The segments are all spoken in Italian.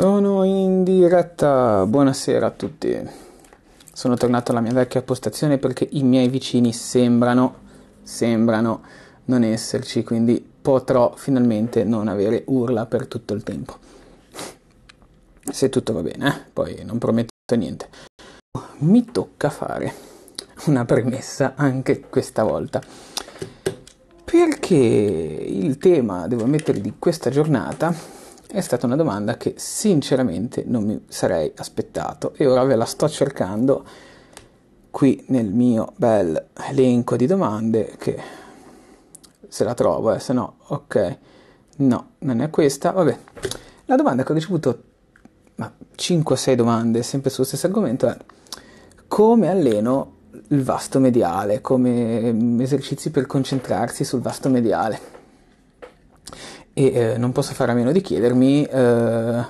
Sono in diretta, buonasera a tutti. Sono tornato alla mia vecchia postazione perché i miei vicini sembrano, sembrano non esserci, quindi potrò finalmente non avere urla per tutto il tempo. Se tutto va bene, eh? poi non prometto niente. Mi tocca fare una premessa anche questa volta. Perché il tema, devo ammettere, di questa giornata è stata una domanda che sinceramente non mi sarei aspettato e ora ve la sto cercando qui nel mio bel elenco di domande che se la trovo, eh, se no, ok, no, non è questa, vabbè. La domanda che ho ricevuto, ma 5-6 domande, sempre sullo stesso argomento, è come alleno il vasto mediale, come esercizi per concentrarsi sul vasto mediale e eh, non posso fare a meno di chiedermi eh,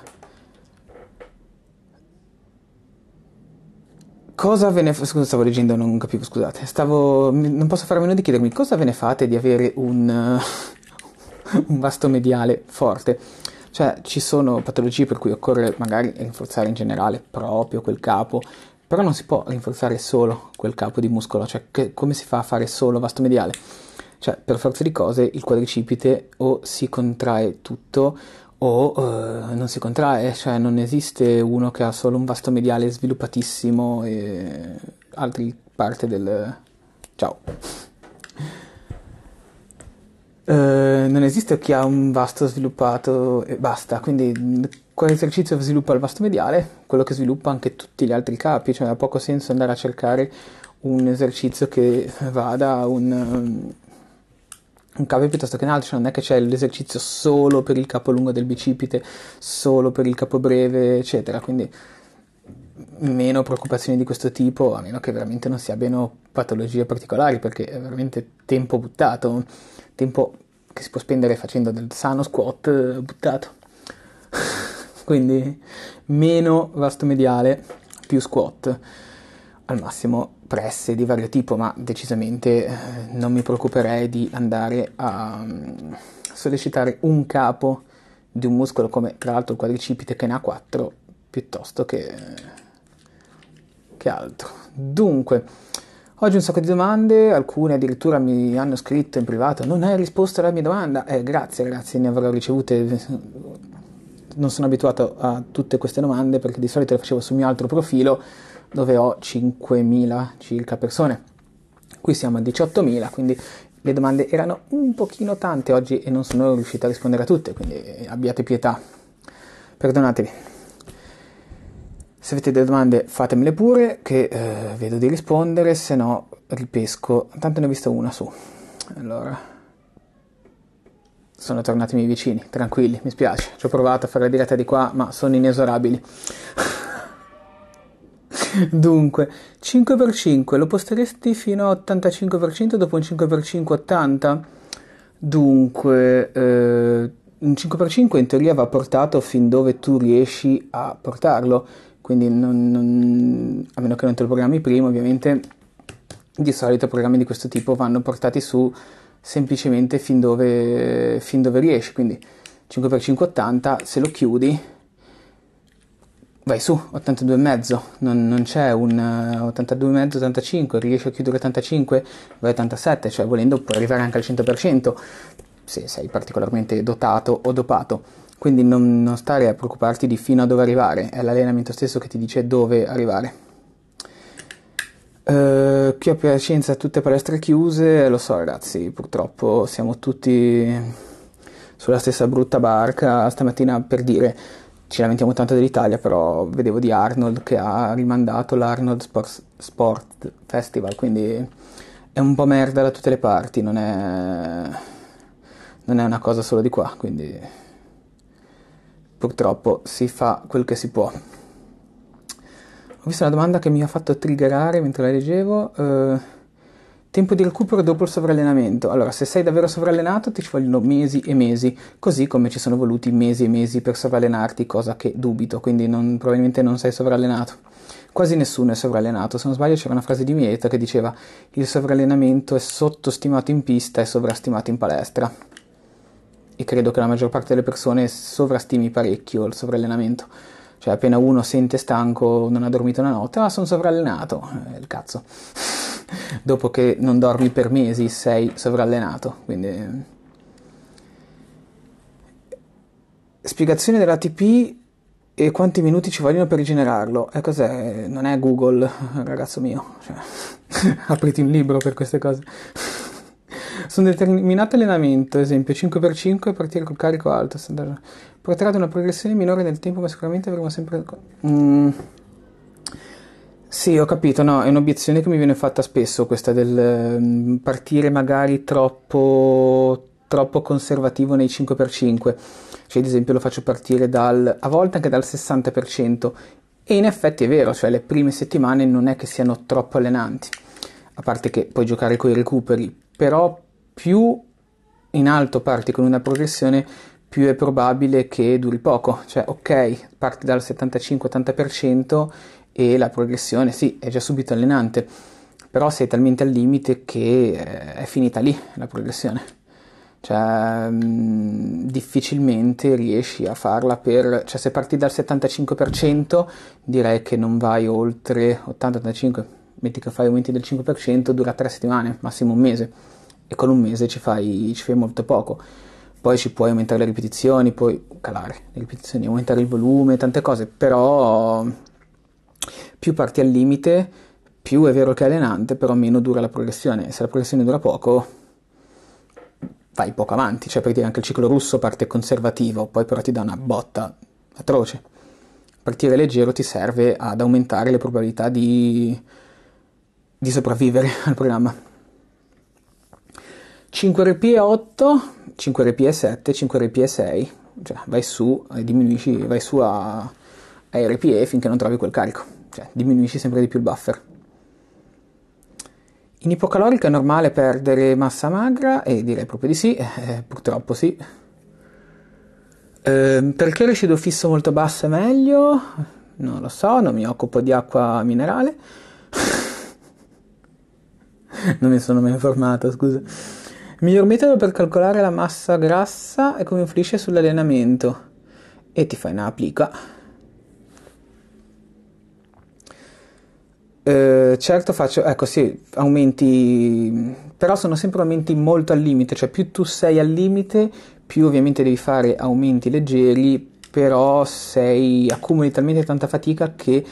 cosa ve ne fa- scusa stavo leggendo non capivo scusate stavo non posso fare a meno di chiedermi cosa ve ne fate di avere un, uh, un vasto mediale forte cioè ci sono patologie per cui occorre magari rinforzare in generale proprio quel capo però non si può rinforzare solo quel capo di muscolo cioè che, come si fa a fare solo vasto mediale cioè, per forza di cose, il quadricipite o si contrae tutto o eh, non si contrae, cioè non esiste uno che ha solo un vasto mediale sviluppatissimo e altri parte del... ciao. Eh, non esiste chi ha un vasto sviluppato e basta, quindi quell'esercizio sviluppa il vasto mediale? Quello che sviluppa anche tutti gli altri capi, cioè ha poco senso andare a cercare un esercizio che vada a un un capo piuttosto che un altro, cioè non è che c'è l'esercizio solo per il capo lungo del bicipite, solo per il capo breve, eccetera, quindi meno preoccupazioni di questo tipo, a meno che veramente non si abbiano patologie particolari, perché è veramente tempo buttato, tempo che si può spendere facendo del sano squat eh, buttato. quindi meno vasto mediale, più squat al massimo presse di vario tipo, ma decisamente eh, non mi preoccuperei di andare a mm, sollecitare un capo di un muscolo come tra l'altro il quadricipite che ne ha 4 piuttosto che, che altro. Dunque, oggi un sacco di domande, alcune addirittura mi hanno scritto in privato, non hai risposto alla mia domanda, eh, grazie ragazzi, ne avrò ricevute, non sono abituato a tutte queste domande perché di solito le facevo sul mio altro profilo dove ho 5.000 circa persone. Qui siamo a 18.000, quindi le domande erano un pochino tante oggi e non sono riuscito a rispondere a tutte, quindi eh, abbiate pietà. Perdonatevi. Se avete delle domande fatemele pure, che eh, vedo di rispondere, se no ripesco. Tanto ne ho vista una su. Allora sono tornati i miei vicini, tranquilli, mi spiace, ci ho provato a fare la diretta di qua, ma sono inesorabili. Dunque, 5x5 lo posteresti fino a 85% dopo un 5x5 80? Dunque, eh, un 5x5 in teoria va portato fin dove tu riesci a portarlo, quindi non, non, a meno che non te lo programmi prima, ovviamente di solito programmi di questo tipo vanno portati su semplicemente fin dove, fin dove riesci, quindi 5x5 80, se lo chiudi vai su 82,5, non, non c'è un 82,5, eh, 85, riesci a chiudere 85, vai 87, cioè volendo puoi arrivare anche al 100% se sei particolarmente dotato o dopato. Quindi non, non stare a preoccuparti di fino a dove arrivare, è l'allenamento stesso che ti dice dove arrivare. Uh, eh, qui a Piacenza tutte palestre chiuse, lo so ragazzi, purtroppo siamo tutti sulla stessa brutta barca. Stamattina per dire ci lamentiamo tanto dell'Italia, però vedevo di Arnold che ha rimandato l'Arnold Sports, Sport Festival, quindi è un po' merda da tutte le parti, non è, non è una cosa solo di qua, quindi purtroppo si fa quel che si può. Ho visto una domanda che mi ha fatto triggerare mentre la leggevo. Eh, Tempo di recupero dopo il sovrallenamento. Allora, se sei davvero sovrallenato ti ci vogliono mesi e mesi, così come ci sono voluti mesi e mesi per sovrallenarti, cosa che dubito, quindi non, probabilmente non sei sovrallenato. Quasi nessuno è sovrallenato, se non sbaglio c'era una frase di Mieta che diceva il sovrallenamento è sottostimato in pista e sovrastimato in palestra. E credo che la maggior parte delle persone sovrastimi parecchio il sovrallenamento cioè, appena uno sente stanco, non ha dormito una notte, ma sono sovrallenato. Eh, il cazzo. Dopo che non dormi per mesi, sei sovrallenato. Quindi. Eh. Spiegazione dell'ATP e quanti minuti ci vogliono per rigenerarlo. E eh, cos'è? Non è Google, ragazzo mio. Cioè, apriti un libro per queste cose. Su un determinato allenamento, esempio 5x5 e partire col carico alto, porterà ad una progressione minore nel tempo, ma sicuramente avremo sempre... Mm. Sì, ho capito, no, è un'obiezione che mi viene fatta spesso questa del mm, partire magari troppo, troppo conservativo nei 5x5, cioè ad esempio lo faccio partire dal, a volte anche dal 60% e in effetti è vero, cioè le prime settimane non è che siano troppo allenanti, a parte che puoi giocare con i recuperi, però più in alto parti con una progressione, più è probabile che duri poco. Cioè, ok, parti dal 75-80% e la progressione, sì, è già subito allenante, però sei talmente al limite che eh, è finita lì la progressione. Cioè, mh, mm, difficilmente riesci a farla per... Cioè, se parti dal 75% direi che non vai oltre 80-85%, metti che fai aumenti del 5%, dura tre settimane, massimo un mese e con un mese ci fai, ci fai molto poco. Poi ci puoi aumentare le ripetizioni, puoi calare le ripetizioni, aumentare il volume, tante cose, però più parti al limite, più è vero che è allenante, però meno dura la progressione. Se la progressione dura poco, vai poco avanti. Cioè, per dire, anche il ciclo russo parte conservativo, poi però ti dà una botta atroce. Partire leggero ti serve ad aumentare le probabilità di, di sopravvivere al programma. 5RP8, 5RP7, 5RP6, cioè vai su e diminuisci, vai su a, a RPE finché non trovi quel carico, cioè diminuisci sempre di più il buffer. In ipocalorica è normale perdere massa magra? E direi proprio di sì, eh, eh purtroppo sì. Eh, perché residuo fisso molto basso è meglio? Non lo so, non mi occupo di acqua minerale. non mi sono mai informato, scusa. Il miglior metodo per calcolare la massa grassa è come influisce sull'allenamento e ti fai una applica. Eh, certo faccio, ecco sì, aumenti, però sono sempre aumenti molto al limite, cioè più tu sei al limite, più ovviamente devi fare aumenti leggeri, però sei, accumuli talmente tanta fatica che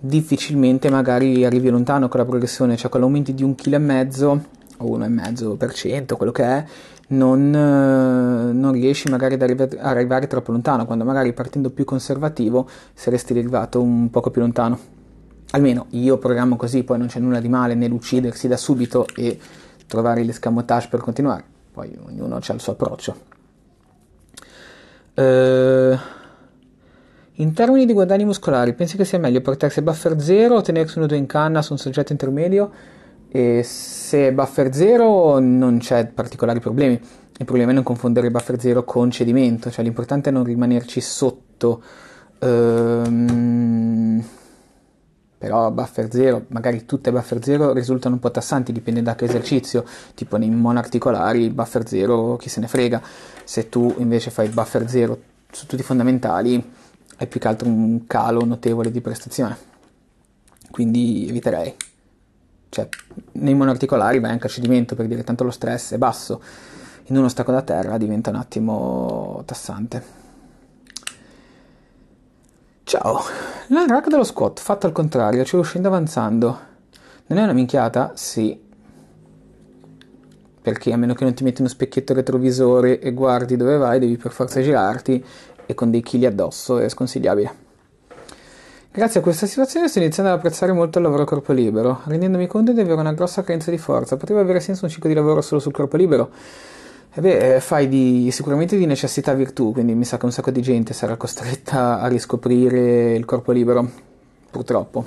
difficilmente magari arrivi lontano con la progressione, cioè con l'aumento di un chilo e mezzo o 1,5%, quello che è, non, eh, non riesci magari ad arrivare, arrivare troppo lontano, quando magari partendo più conservativo saresti arrivato un poco più lontano. Almeno io programmo così, poi non c'è nulla di male nell'uccidersi da subito e trovare l'escamotage per continuare, poi ognuno ha il suo approccio. Eh, in termini di guadagni muscolari, pensi che sia meglio portarsi a buffer 0 o tenersi uno 2 in canna su un soggetto intermedio? e se buffer 0 non c'è particolari problemi. Il problema è non confondere il buffer 0 con cedimento, cioè l'importante è non rimanerci sotto. Ehm, però buffer 0, magari tutte buffer 0 risultano un po' tassanti, dipende da che esercizio, tipo nei monarticolari il buffer 0 chi se ne frega, se tu invece fai buffer 0 su tutti i fondamentali hai più che altro un calo notevole di prestazione, quindi eviterei cioè nei monarticolari vai anche a cedimento per dire tanto lo stress è basso, in uno stacco da terra diventa un attimo tassante. Ciao, l'unrack dello squat fatto al contrario, ci uscendo avanzando. Non è una minchiata? Sì. Perché a meno che non ti metti uno specchietto retrovisore e guardi dove vai, devi per forza girarti e con dei chili addosso è sconsigliabile. Grazie a questa situazione sto iniziando ad apprezzare molto il lavoro corpo libero, rendendomi conto di avere una grossa carenza di forza. Potrebbe avere senso un ciclo di lavoro solo sul corpo libero. E eh beh, eh, fai di, sicuramente di necessità virtù, quindi mi sa che un sacco di gente sarà costretta a riscoprire il corpo libero, purtroppo.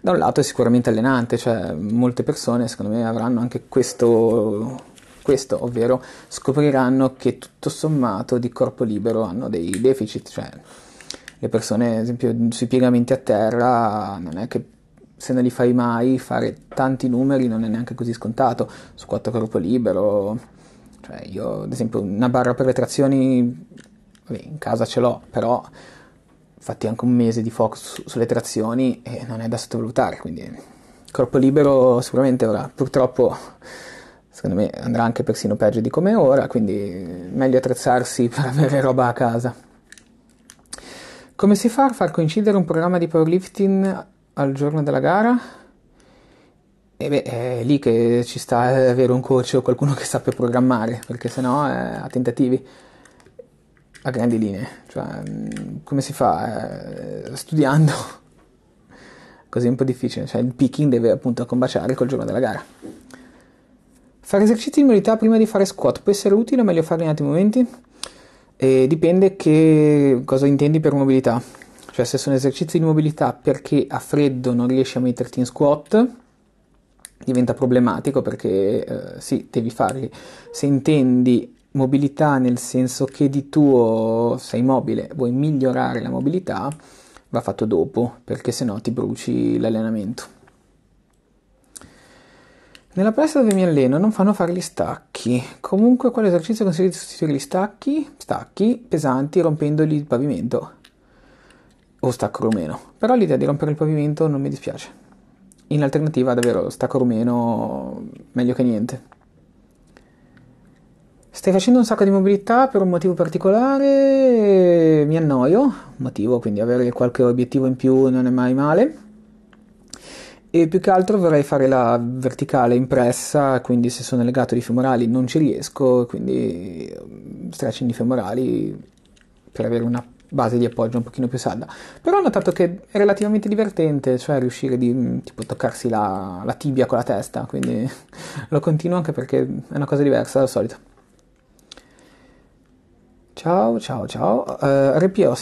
Da un lato è sicuramente allenante, cioè molte persone secondo me avranno anche questo, questo ovvero scopriranno che tutto sommato di corpo libero hanno dei deficit, cioè le persone, ad esempio, sui piegamenti a terra, non è che se non li fai mai, fare tanti numeri non è neanche così scontato, su quattro corpo libero, cioè io ad esempio una barra per le trazioni, vabbè, in casa ce l'ho, però fatti anche un mese di focus sulle trazioni e eh, non è da sottovalutare, quindi corpo libero sicuramente ora, purtroppo secondo me andrà anche persino peggio di come ora, quindi meglio attrezzarsi per avere roba a casa. Come si fa a far coincidere un programma di powerlifting al giorno della gara? E eh beh, è lì che ci sta eh, avere un coach o qualcuno che sappia programmare, perché sennò è eh, a tentativi, a grandi linee. Cioè, mm, come si fa? Studiando. Così è un po' difficile, cioè il picking deve appunto combaciare col giorno della gara. Fare esercizi di modalità prima di fare squat può essere utile o meglio farlo in altri momenti? E dipende che cosa intendi per mobilità. Cioè se sono esercizi di mobilità perché a freddo non riesci a metterti in squat, diventa problematico perché eh, sì, devi farli. Se intendi mobilità nel senso che di tuo sei mobile, vuoi migliorare la mobilità, va fatto dopo perché se no ti bruci l'allenamento. Nella palestra dove mi alleno non fanno fare gli stacchi. Comunque quale esercizio consigli di sostituire gli stacchi? Stacchi pesanti rompendogli il pavimento. O stacco rumeno. Però l'idea di rompere il pavimento non mi dispiace. In alternativa davvero stacco rumeno meglio che niente. Stai facendo un sacco di mobilità per un motivo particolare, mi annoio, motivo quindi avere qualche obiettivo in più non è mai male e più che altro vorrei fare la verticale impressa, quindi se sono legato di femorali non ci riesco, quindi um, stretching di femorali per avere una base di appoggio un pochino più salda. Però ho notato che è relativamente divertente, cioè riuscire di mm, tipo toccarsi la, la tibia con la testa, quindi lo continuo anche perché è una cosa diversa dal solito. Ciao, ciao, ciao. Uh, eh, RPO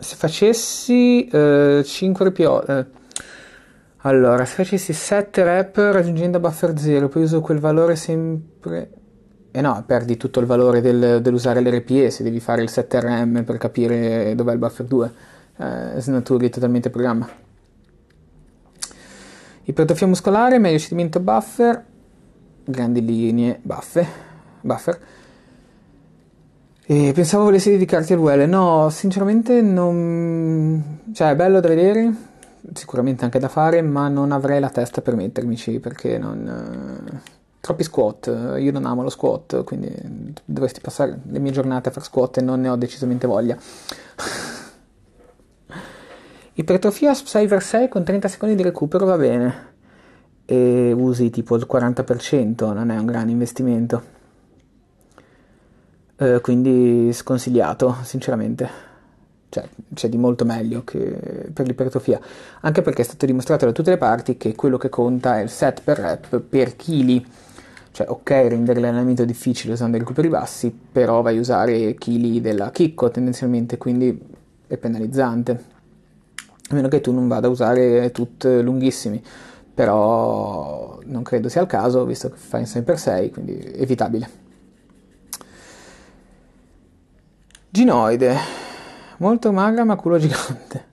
se facessi eh, 5 RPO, eh, allora se facessi 7 rep raggiungendo buffer 0, poi uso quel valore sempre, e eh no, perdi tutto il valore del, dell'usare se devi fare il 7 RM per capire dov'è il buffer 2, eh, snaturi totalmente il programma. Ipertrofia muscolare, meglio cedimento buffer, grandi linee buffe, buffer e pensavo volessi dedicarti al VL, no, sinceramente non... cioè è bello da vedere, sicuramente anche da fare, ma non avrei la testa per mettermici perché non... Eh, troppi squat, io non amo lo squat, quindi dovresti passare le mie giornate a fare squat e non ne ho decisamente voglia. Ipertrofia 6x6 con 30 secondi di recupero va bene e usi tipo il 40%, non è un gran investimento eh, quindi sconsigliato, sinceramente. Cioè, c'è di molto meglio che per l'ipertrofia, anche perché è stato dimostrato da tutte le parti che quello che conta è il set per rep per chili. Cioè, ok, rendere l'allenamento difficile usando i recuperi bassi, però vai a usare chili della chicco tendenzialmente, quindi è penalizzante. A meno che tu non vada a usare tut lunghissimi, però non credo sia il caso, visto che fai in 6x6, quindi evitabile. Ginoide, molto magra ma culo gigante.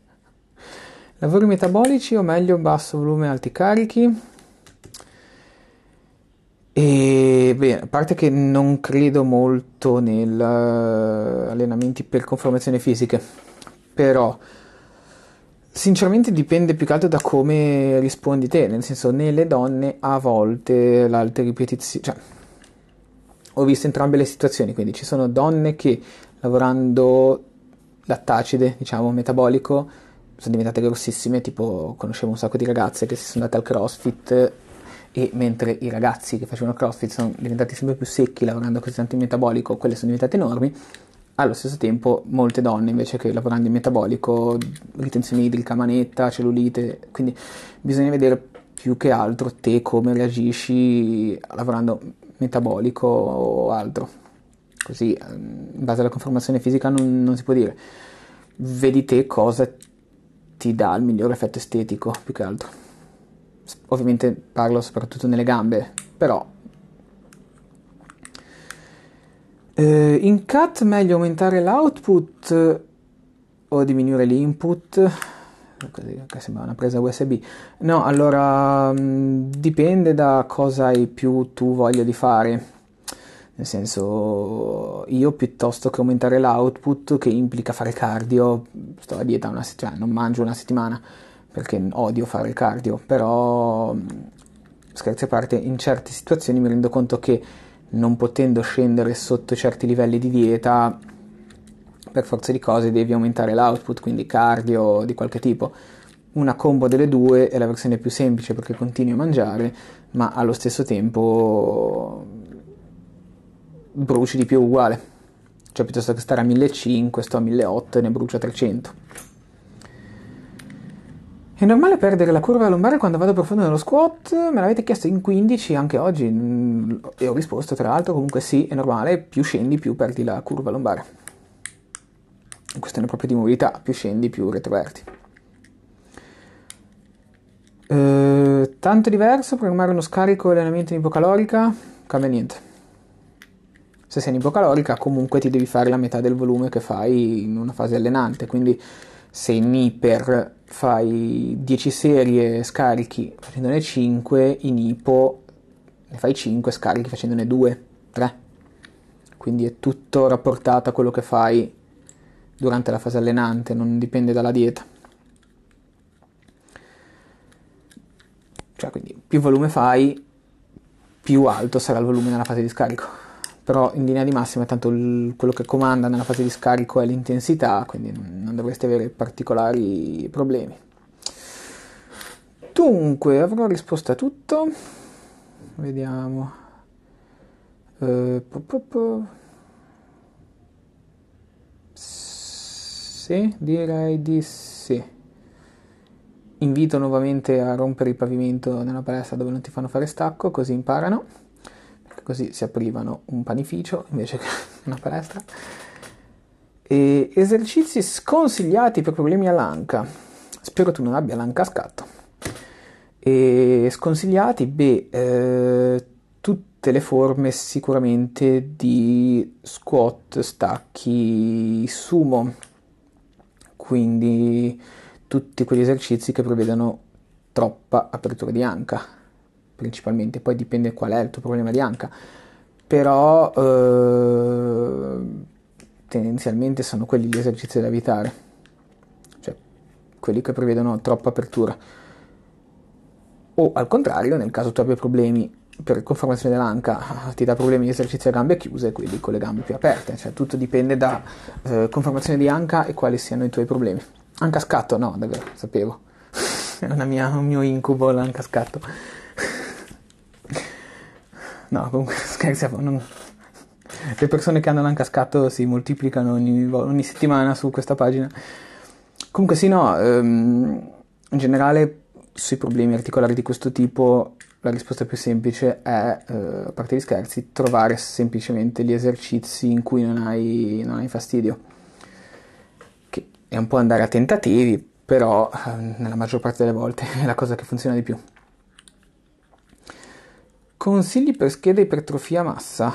Lavori metabolici o meglio basso volume alti carichi? E beh, a parte che non credo molto negli eh, allenamenti per conformazione fisiche, però sinceramente dipende più che altro da come rispondi te, nel senso nelle donne a volte l'alte ripetizione, cioè ho visto entrambe le situazioni, quindi ci sono donne che lavorando lattacide, diciamo, metabolico, sono diventate grossissime, tipo conoscevo un sacco di ragazze che si sono andate al CrossFit e mentre i ragazzi che facevano CrossFit sono diventati sempre più secchi lavorando così tanto in metabolico, quelle sono diventate enormi, allo stesso tempo molte donne invece che lavorando in metabolico, ritenzione idrica, manetta, cellulite, quindi bisogna vedere più che altro te come reagisci lavorando metabolico o altro così ehm, in base alla conformazione fisica non, non si può dire. Vedi te cosa ti dà il miglior effetto estetico più che altro. Ovviamente parlo soprattutto nelle gambe, però eh, in cut meglio aumentare l'output o diminuire l'input? Così, che sembra una presa USB. No, allora mm, dipende da cosa hai più tu voglia di fare nel senso, io piuttosto che aumentare l'output, che implica fare cardio, sto a dieta una settimana, cioè, non mangio una settimana perché odio fare cardio, però scherzi a parte, in certe situazioni mi rendo conto che non potendo scendere sotto certi livelli di dieta, per forza di cose devi aumentare l'output, quindi cardio di qualche tipo. Una combo delle due è la versione più semplice perché continui a mangiare, ma allo stesso tempo bruci di più uguale. Cioè piuttosto che stare a 1500 sto a 1800 e ne brucio a 300. È normale perdere la curva lombare quando vado profondo nello squat? Me l'avete chiesto in 15 anche oggi mm, e ho risposto tra l'altro comunque sì, è normale, più scendi più perdi la curva lombare. In questione proprio di mobilità, più scendi più retroverti. Eh, tanto diverso programmare uno scarico e allenamento in ipocalorica? Cambia niente se sei in ipocalorica comunque ti devi fare la metà del volume che fai in una fase allenante, quindi se in iper fai 10 serie scarichi facendone 5, in ipo ne fai 5 scarichi facendone 2, 3. Quindi è tutto rapportato a quello che fai durante la fase allenante, non dipende dalla dieta. Cioè, quindi più volume fai, più alto sarà il volume nella fase di scarico però in linea di massima tanto il, quello che comanda nella fase di scarico è l'intensità, quindi non dovreste avere particolari problemi. Dunque, avrò risposto a tutto. Vediamo. Eh, po, po, po. Sì, direi di sì. Invito nuovamente a rompere il pavimento nella palestra dove non ti fanno fare stacco, così imparano così si aprivano un panificio invece che una palestra. E esercizi sconsigliati per problemi all'anca. Spero tu non abbia l'anca a scatto. E sconsigliati, beh, eh, tutte le forme sicuramente di squat, stacchi, sumo. Quindi tutti quegli esercizi che prevedono troppa apertura di anca, principalmente, poi dipende qual è il tuo problema di anca, però eh, tendenzialmente sono quelli gli esercizi da evitare, cioè quelli che prevedono troppa apertura. O al contrario, nel caso tu abbia problemi per conformazione dell'anca ti dà problemi di esercizi a gambe chiuse e quelli con le gambe più aperte, cioè tutto dipende da eh, conformazione di anca e quali siano i tuoi problemi. Anca scatto? No, davvero, sapevo. È mia, un mio incubo l'anca scatto. No, comunque scherzi a non... Le persone che hanno anche a si moltiplicano ogni, ogni settimana su questa pagina. Comunque sì, no, ehm, in generale sui problemi articolari di questo tipo la risposta più semplice è, eh, a parte gli scherzi, trovare semplicemente gli esercizi in cui non hai, non hai fastidio. Che è un po' andare a tentativi, però eh, nella maggior parte delle volte è la cosa che funziona di più. Consigli per scheda ipertrofia massa.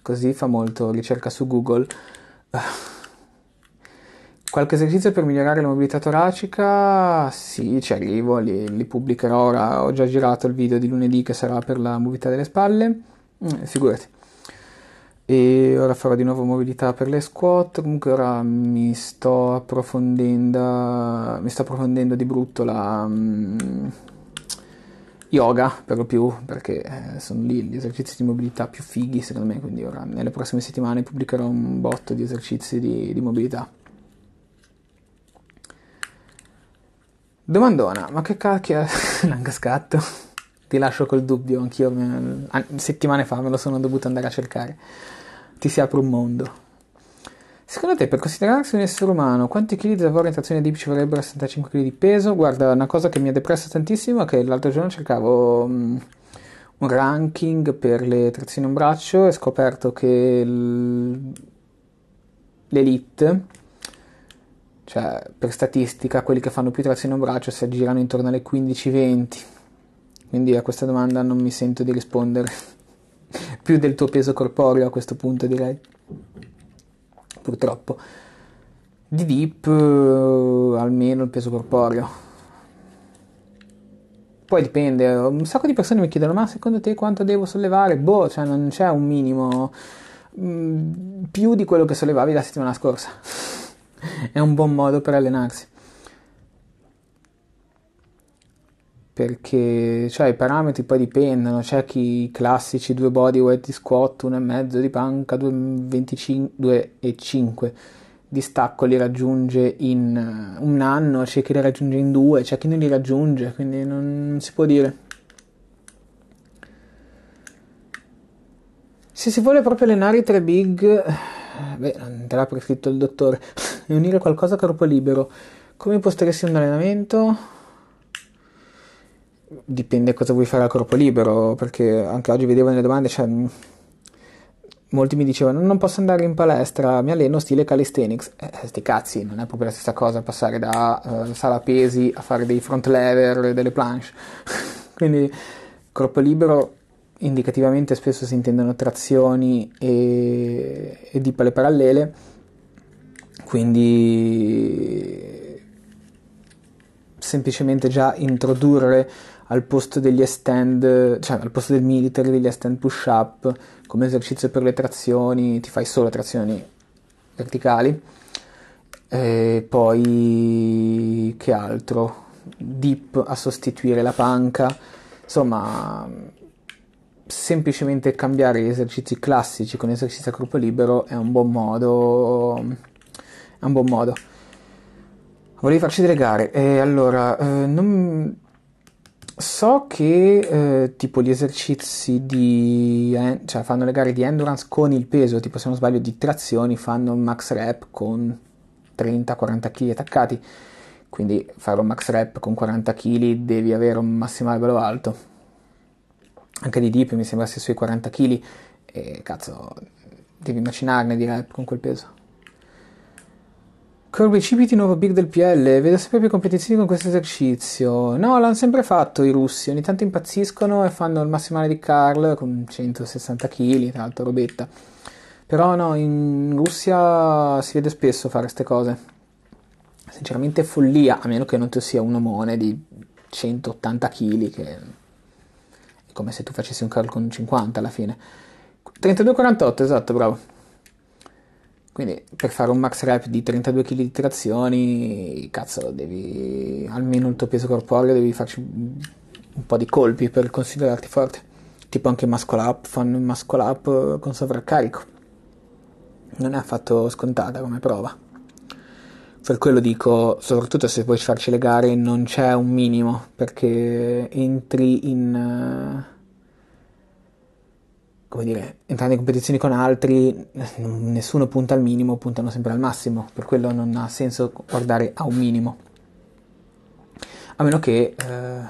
Così fa molto ricerca su Google. Qualche esercizio per migliorare la mobilità toracica? Sì, ci arrivo, li, li, pubblicherò ora. Ho già girato il video di lunedì che sarà per la mobilità delle spalle. Mm, figurati. E ora farò di nuovo mobilità per le squat. Comunque ora mi sto approfondendo, mi sto approfondendo di brutto la... Mm, yoga per lo più perché eh, sono lì gli esercizi di mobilità più fighi secondo me, quindi ora nelle prossime settimane pubblicherò un botto di esercizi di, di mobilità. Domandona, ma che cacchio è l'angascatto? Ti lascio col dubbio, anch'io settimane fa me lo sono dovuto andare a cercare. Ti si apre un mondo. Secondo te, per considerarsi un essere umano, quanti chili di lavoro in trazione di bici vorrebbero 65 kg di peso? Guarda, una cosa che mi ha depresso tantissimo è che l'altro giorno cercavo um, un ranking per le trazioni in braccio e ho scoperto che l... l'elite, cioè per statistica, quelli che fanno più trazione in braccio si aggirano intorno alle 15-20. Quindi a questa domanda non mi sento di rispondere più del tuo peso corporeo a questo punto, direi purtroppo. Di Deep, eh, almeno il peso corporeo. Poi dipende, un sacco di persone mi chiedono: ma secondo te quanto devo sollevare? Boh, cioè non c'è un minimo mh, mm, più di quello che sollevavi la settimana scorsa. È un buon modo per allenarsi. perché cioè, i parametri poi dipendono, c'è chi i classici 2 bodyweight di squat, uno e mezzo di panca, 2,25 di stacco li raggiunge in eh, un anno, c'è chi li raggiunge in due, c'è chi non li raggiunge, quindi non si può dire. Se si vuole proprio allenare i tre big, eh, beh, non te l'ha prescritto il dottore, e unire qualcosa a corpo libero, come imposteresti un allenamento? dipende cosa vuoi fare al corpo libero, perché anche oggi vedevo nelle domande, cioè, mm, molti mi dicevano non posso andare in palestra, mi alleno stile calisthenics. Eh, eh, sti cazzi, non è proprio la stessa cosa passare da eh, sala pesi a fare dei front lever, delle planche. Quindi corpo libero indicativamente spesso si intendono trazioni e, e dipole parallele, quindi semplicemente già introdurre al posto degli stand, cioè al posto del military degli stand push up come esercizio per le trazioni, ti fai solo trazioni verticali. E poi che altro? Dip a sostituire la panca, insomma semplicemente cambiare gli esercizi classici con esercizi a corpo libero è un buon modo. È un buon modo. Volevi farci delle gare, e allora eh, non So che eh, tipo gli esercizi di... Eh, cioè fanno le gare di endurance con il peso, tipo se non sbaglio di trazioni fanno max rep con 30-40 kg attaccati, quindi fare un max rep con 40 kg devi avere un massimale velo alto. Anche di DIP mi sembra sia sui 40 kg e cazzo devi macinarne di rep con quel peso. Corby Cipiti, nuovo big del PL, vedo sempre più competizioni con questo esercizio. No, l'hanno sempre fatto i russi, ogni tanto impazziscono e fanno il massimale di Carl con 160 kg, tra l'altro robetta. Però no, in Russia si vede spesso fare queste cose. Sinceramente follia, a meno che non tu sia un omone di 180 kg, che è come se tu facessi un Carl con 50 alla fine. 32-48, esatto, bravo. Quindi per fare un max rep di 32 kg di trazioni, cazzo, devi almeno il tuo peso corporeo, devi farci un po' di colpi per considerarti forte. Tipo anche muscle up, fanno il muscle up con sovraccarico. Non è affatto scontata come prova. Per quello dico, soprattutto se vuoi farci le gare, non c'è un minimo, perché entri in come dire, entrando in competizione con altri, nessuno punta al minimo, puntano sempre al massimo, per quello non ha senso guardare a un minimo. A meno che eh,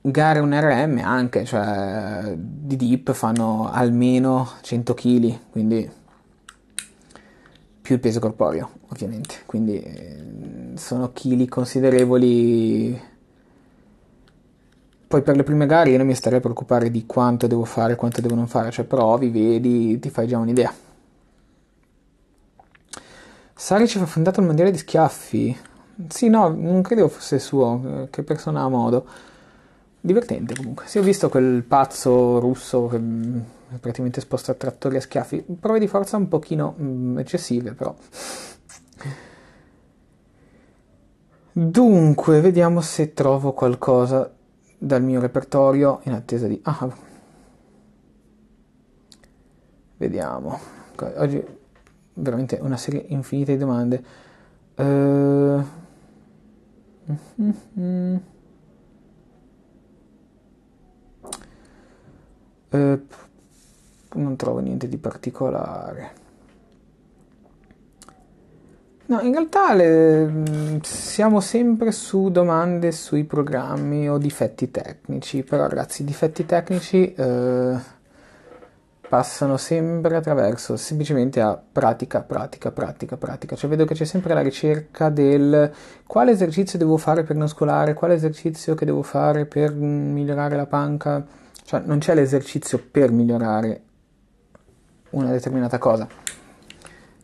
gare un RM anche, cioè di deep fanno almeno 100 kg, quindi più il peso corporeo, ovviamente, quindi eh, sono chili considerevoli poi per le prime gare io non mi starei a preoccupare di quanto devo fare, quanto devo non fare, cioè provi, vedi, ti fai già un'idea. Saric ha fondato il mondiale di schiaffi. Sì, no, non credevo fosse suo, eh, che persona a modo. Divertente comunque. Sì, ho visto quel pazzo russo che mm, praticamente sposta trattori a schiaffi. Prove di forza un pochino mm, eccessive, però. Dunque, vediamo se trovo qualcosa dal mio repertorio in attesa di... Ah, vediamo. Oggi veramente una serie infinita di domande. Uh... Mm-hmm. Uh, non trovo niente di particolare. No, in realtà le, siamo sempre su domande sui programmi o difetti tecnici, però ragazzi i difetti tecnici eh, passano sempre attraverso semplicemente a pratica, pratica, pratica, pratica, cioè vedo che c'è sempre la ricerca del quale esercizio devo fare per non scolare, quale esercizio che devo fare per migliorare la panca, cioè non c'è l'esercizio per migliorare una determinata cosa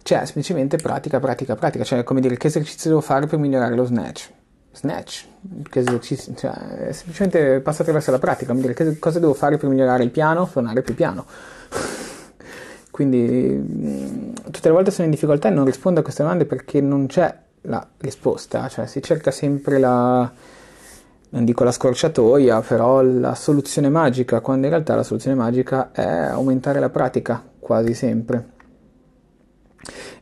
cioè, semplicemente pratica, pratica, pratica. Cioè, come dire, che esercizio devo fare per migliorare lo snatch? Snatch, che esercizio, cioè, semplicemente passa attraverso la pratica. Come dire, che cosa devo fare per migliorare il piano? Suonare più piano. Quindi, mm, tutte le volte sono in difficoltà e non rispondo a queste domande perché non c'è la risposta. Cioè, si cerca sempre la non dico la scorciatoia, però la soluzione magica, quando in realtà la soluzione magica è aumentare la pratica quasi sempre.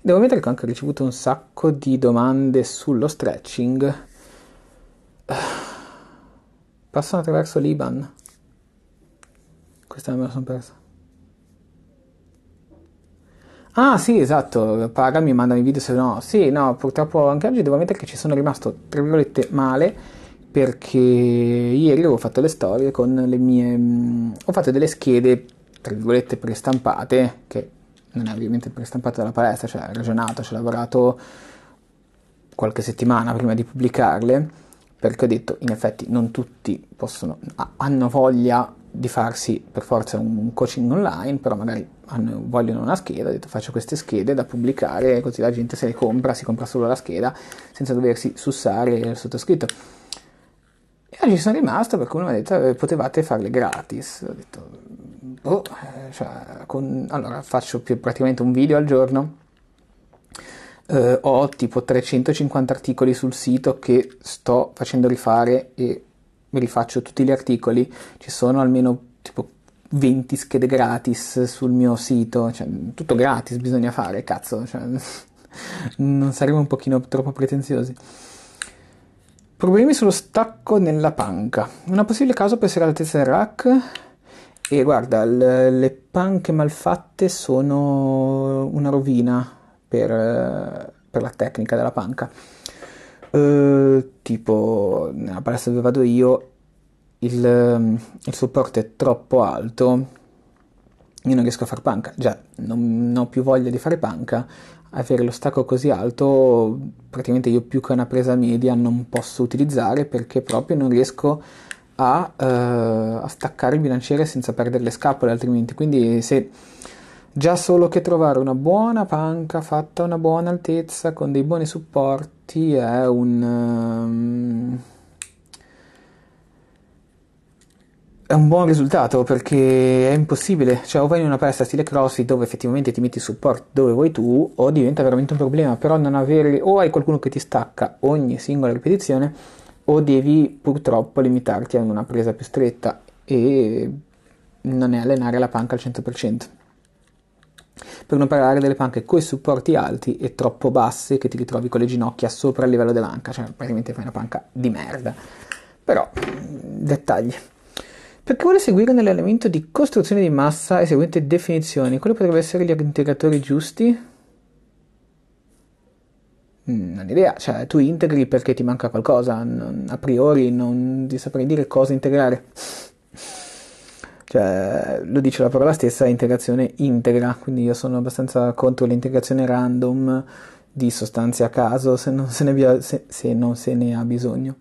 Devo ammettere che ho anche ricevuto un sacco di domande sullo stretching. Passano attraverso l'Iban. Questa me la sono persa. Ah sì, esatto, pagami, mandami video se no. Sì, no, purtroppo anche oggi devo ammettere che ci sono rimasto, tra virgolette, male perché ieri ho fatto le storie con le mie... Mm, ho fatto delle schede, tra virgolette, prestampate che non è ovviamente prestampata dalla palestra, cioè ha ragionato, ci ho lavorato qualche settimana prima di pubblicarle, perché ho detto in effetti non tutti possono, hanno voglia di farsi per forza un coaching online, però magari hanno, vogliono una scheda, ho detto faccio queste schede da pubblicare così la gente se le compra, si compra solo la scheda senza doversi sussare il sottoscritto. E ci sono rimasto perché uno mi ha detto eh, potevate farle gratis, ho detto boh, cioè, con, allora faccio più, praticamente un video al giorno, eh, ho tipo 350 articoli sul sito che sto facendo rifare e mi rifaccio tutti gli articoli, ci sono almeno tipo 20 schede gratis sul mio sito, cioè, tutto gratis bisogna fare, cazzo, cioè, non saremo un pochino troppo pretenziosi. Problemi sullo stacco nella panca. Una possibile causa può essere l'altezza del rack, e guarda, l- le panche malfatte sono una rovina per, per la tecnica della panca. Uh, tipo, nella palestra dove vado io, il, il supporto è troppo alto io non riesco a fare panca, già non, non, ho più voglia di fare panca, avere lo stacco così alto praticamente io più che una presa media non posso utilizzare perché proprio non riesco a a, eh, a staccare il bilanciere senza perdere le scapole altrimenti quindi se Già solo che trovare una buona panca fatta a una buona altezza con dei buoni supporti è un. Um, è un buon risultato perché è impossibile. Cioè, o vai in una palestra stile CrossFit dove effettivamente ti metti supporto dove vuoi tu, o diventa veramente un problema. Però non avere. o hai qualcuno che ti stacca ogni singola ripetizione o devi purtroppo limitarti a una presa più stretta e non è allenare la panca al 100%. Per non parlare delle panche con i supporti alti e troppo basse che ti ritrovi con le ginocchia sopra il livello dell'anca, cioè praticamente fai una panca di merda. Però, mm, dettagli. Per chi vuole seguire nell'elemento di costruzione di massa e seguente definizioni, quello potrebbero essere gli integratori giusti, Mm, non idea, cioè tu integri perché ti manca qualcosa, non, a priori non ti saprei dire cosa integrare. Cioè, lo dice la parola stessa, integrazione integra, quindi io sono abbastanza contro l'integrazione random di sostanze a caso se non se ne, via, se, se non se ne ha bisogno.